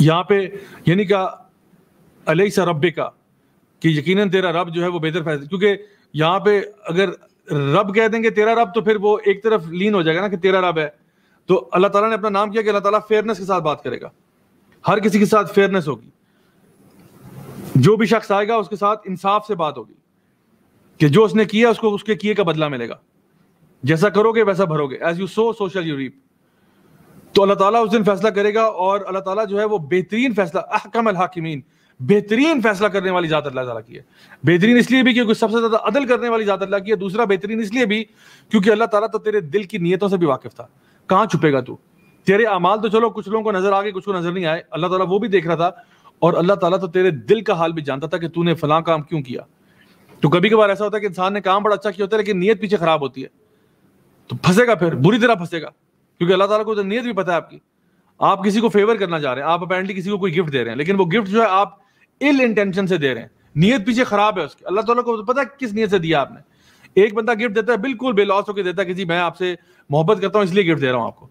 यहाँ पे यानी का कहा अलई सा रब का कि यकीनन तेरा रब जो है वो बेहतर फैसला क्योंकि यहाँ पे अगर रब कह देंगे तेरा रब तो फिर वो एक तरफ लीन हो जाएगा ना कि तेरा रब है तो अल्लाह ताला ने अपना नाम किया कि अल्लाह ताला फेयरनेस के साथ बात करेगा हर किसी के साथ फेयरनेस होगी जो भी शख्स आएगा उसके साथ इंसाफ से बात होगी कि जो उसने किया उसको उसके किए का बदला मिलेगा जैसा करोगे वैसा भरोगे as you sow so shall you reap तो अल्लाह ताला उस दिन फैसला करेगा और अल्लाह ताला जो है वो बेहतरीन फैसला अहकम हाकिमीन बेहतरीन फैसला करने वाली ज़ात अल्लाह ताला की है बेहतरीन इसलिए भी क्योंकि सबसे ज़्यादा अदल करने वाली ज़ात अल्लाह की है दूसरा बेहतरीन इसलिए भी क्योंकि अल्लाह ताला तो तेरे दिल की नीयतों से भी वाकिफ था कहाँ छुपेगा तू तेरे अमाल तो चलो कुछ लोगों को नजर आ गए कुछ को नजर नहीं आए अल्लाह ताला वो भी देख रहा था और अल्लाह ताला तो तेरे दिल का हाल भी जानता था कि तूने फलां काम क्यों किया तो कभी कभार ऐसा होता है कि इंसान ने काम बड़ा अच्छा किया होता है लेकिन नीयत पीछे खराब होती है तो फंसेगा फिर बुरी तरह फंसेगा क्योंकि अल्लाह ताला को तो नीयत भी पता है आपकी आप किसी को फेवर करना चाह रहे हैं आप अपेरेंटली किसी को कोई गिफ्ट दे रहे हैं लेकिन वो गिफ्ट जो है आप इल इंटेंशन से दे रहे हैं नीयत पीछे खराब है उसकी अल्लाह ताला को तो पता है किस नीयत से दिया आपने एक बंदा गिफ्ट देता है बिल्कुल बेलॉस होकर देता है किसी मैं आपसे मोहब्बत करता हूँ इसलिए गिफ्ट दे रहा हूँ आपको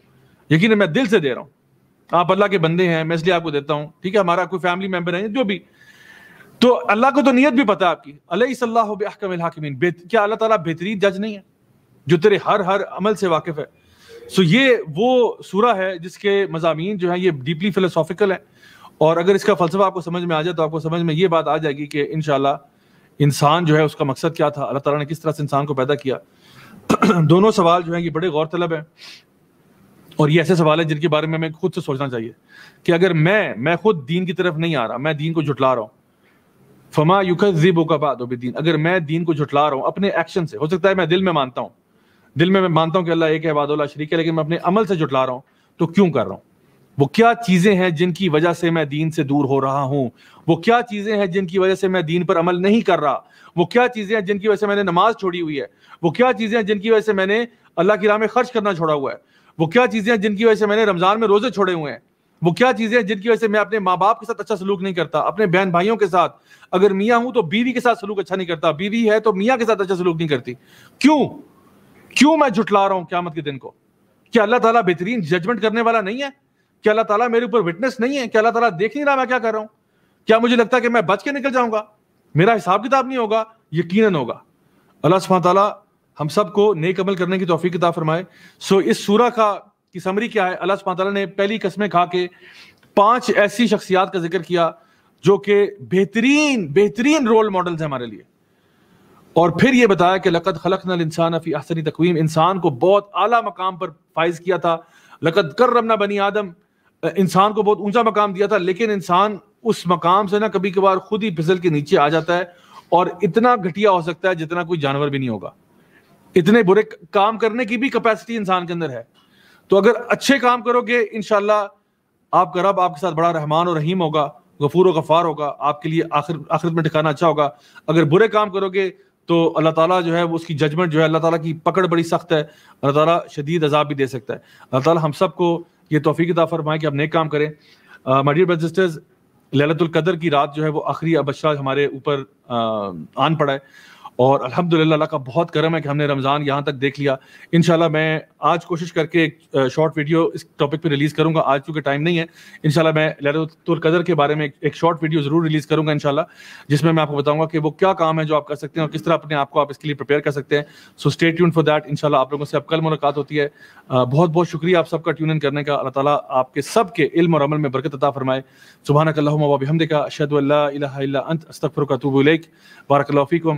यकीन मैं दिल से दे रहा हूँ आप अल्लाह के बंदे हैं मैं इसलिए आपको देता हूँ ठीक है हमारा कोई फैमिली मेम्बर है जो भी तो अल्लाह को तो नीयत भी पता है आपकी अल्लाह क्या अल्लाह ताला बेहतरीन जज नहीं है जो तेरे हर हर अमल से वाकिफ है सो ये वो सूरा है जिसके मजामी जो है ये डीपली फिलोसॉफिकल है और अगर इसका फलसफा आपको समझ में आ जाए तो आपको समझ में ये बात आ जाएगी कि इन इंसान जो है उसका मकसद क्या था अल्लाह तला ने किस तरह से इंसान को पैदा किया दोनों सवाल जो है ये बड़े गौर तलब हैं और ये ऐसे सवाल हैं जिनके बारे में हमें खुद से सोचना चाहिए कि अगर मैं मैं खुद दीन की तरफ नहीं आ रहा मैं दीन को जुटला रहा हूँ फमा युखत जीबो का बाद दीन अगर मैं दीन को जुटला रहा हूँ अपने एक्शन से हो सकता है मैं दिल में मानता हूँ दिल में मैं मानता हूँ कि अल्लाह एक है वादोला शरीक है लेकिन मैं अपने अमल से जुटला रहा हूँ तो क्यों कर रहा हूँ वो क्या चीज़ें हैं जिनकी वजह से मैं दीन से दूर हो रहा हूँ वो क्या चीज़ें हैं जिनकी वजह से मैं दीन पर अमल नहीं कर रहा वो क्या चीज़ें हैं जिनकी वजह से मैंने नमाज छोड़ी हुई है वो क्या चीज़ें हैं जिनकी वजह से मैंने अल्लाह की राह में खर्च करना छोड़ा हुआ है वो क्या चीज़ें हैं जिनकी वजह से मैंने रमज़ान में रोज़े छोड़े हुए हैं वो क्या चीज़ें हैं जिनकी वजह से मैं अपने माँ बाप के साथ अच्छा सलूक नहीं करता अपने बहन भाइयों के साथ अगर मियाँ हूँ तो बीवी के साथ सलूक अच्छा नहीं करता बीवी है तो मियाँ के साथ अच्छा सलूक नहीं करती क्यों क्यों मैं जुटला रहा हूं क्यामत के दिन को क्या अल्लाह ताला बेहतरीन जजमेंट करने वाला नहीं है क्या अल्लाह ताला मेरे ऊपर विटनेस नहीं है क्या अल्लाह ताला देख नहीं रहा मैं क्या कर रहा हूं क्या मुझे लगता है कि मैं बच के निकल जाऊंगा मेरा हिसाब किताब नहीं होगा यकीन होगा अल्लाह सुबह तला हम सबको नेक अमल करने की तोफ़ी किताब फरमाए सो इस सूरह का की समरी क्या है अल्लाह सुबह तला ने पहली कस्में खा के पांच ऐसी शख्सियात का जिक्र किया जो कि बेहतरीन बेहतरीन रोल मॉडल्स हैं हमारे लिए और फिर ये बताया कि लकत खलक इंसान अफी अहसनी तकवीम इंसान को बहुत आला मकाम पर फाइज किया था लकत कर रमना बनी आदम इंसान को बहुत ऊंचा मकाम दिया था लेकिन इंसान उस मकाम से ना कभी कभार खुद ही फिसल के नीचे आ जाता है और इतना घटिया हो सकता है जितना कोई जानवर भी नहीं होगा इतने बुरे काम करने की भी कैपेसिटी इंसान के अंदर है तो अगर अच्छे काम करोगे इन आपका रब आपके साथ बड़ा रहमान और रहीम होगा गफूर व गफार होगा आपके लिए आखिर आखिरत में ठिकाना अच्छा होगा अगर बुरे काम करोगे तो अल्लाह ताला जो है वो उसकी जजमेंट जो है अल्लाह ताला की पकड़ बड़ी सख्त है अल्लाह ताला शदीद अजाब भी दे सकता है अल्लाह ताला हम सबको ये तोफ़ी अदा फरमाए कि हम नेक काम करें माय डियर ब्रदर सिस्टर्स ललतुल्कदर की रात जो है वो आखिरी अबशरा हमारे ऊपर आन पड़ा है और अल्हम्दुलिल्लाह अल्लाह का बहुत करम है कि हमने रमज़ान यहाँ तक देख लिया इन मैं आज कोशिश करके एक शॉर्ट वीडियो इस टॉपिक पे रिलीज़ करूँगा आज चूँकि टाइम नहीं है इन मैं लहरतुल्कदर के बारे में एक शॉर्ट वीडियो ज़रूर रिलीज़ करूँगा इन जिसमें मैं आपको बताऊँगा कि वो क्या काम है जो आप कर सकते हैं और किस तरह अपने आप को आप इसके लिए प्रिपेयर कर सकते हैं so stay tune for that इन आप लोगों से अब कल मुलाकात होती है बहुत बहुत शुक्रिया आप सबका ट्यून इन करने का अल्लाह ताली आपके सब के इम और अमल में बरकत अता फरमाए सुबहानक हम देखा शहद अल्लाह अंत अस्तफ़र का तूबुल बारक को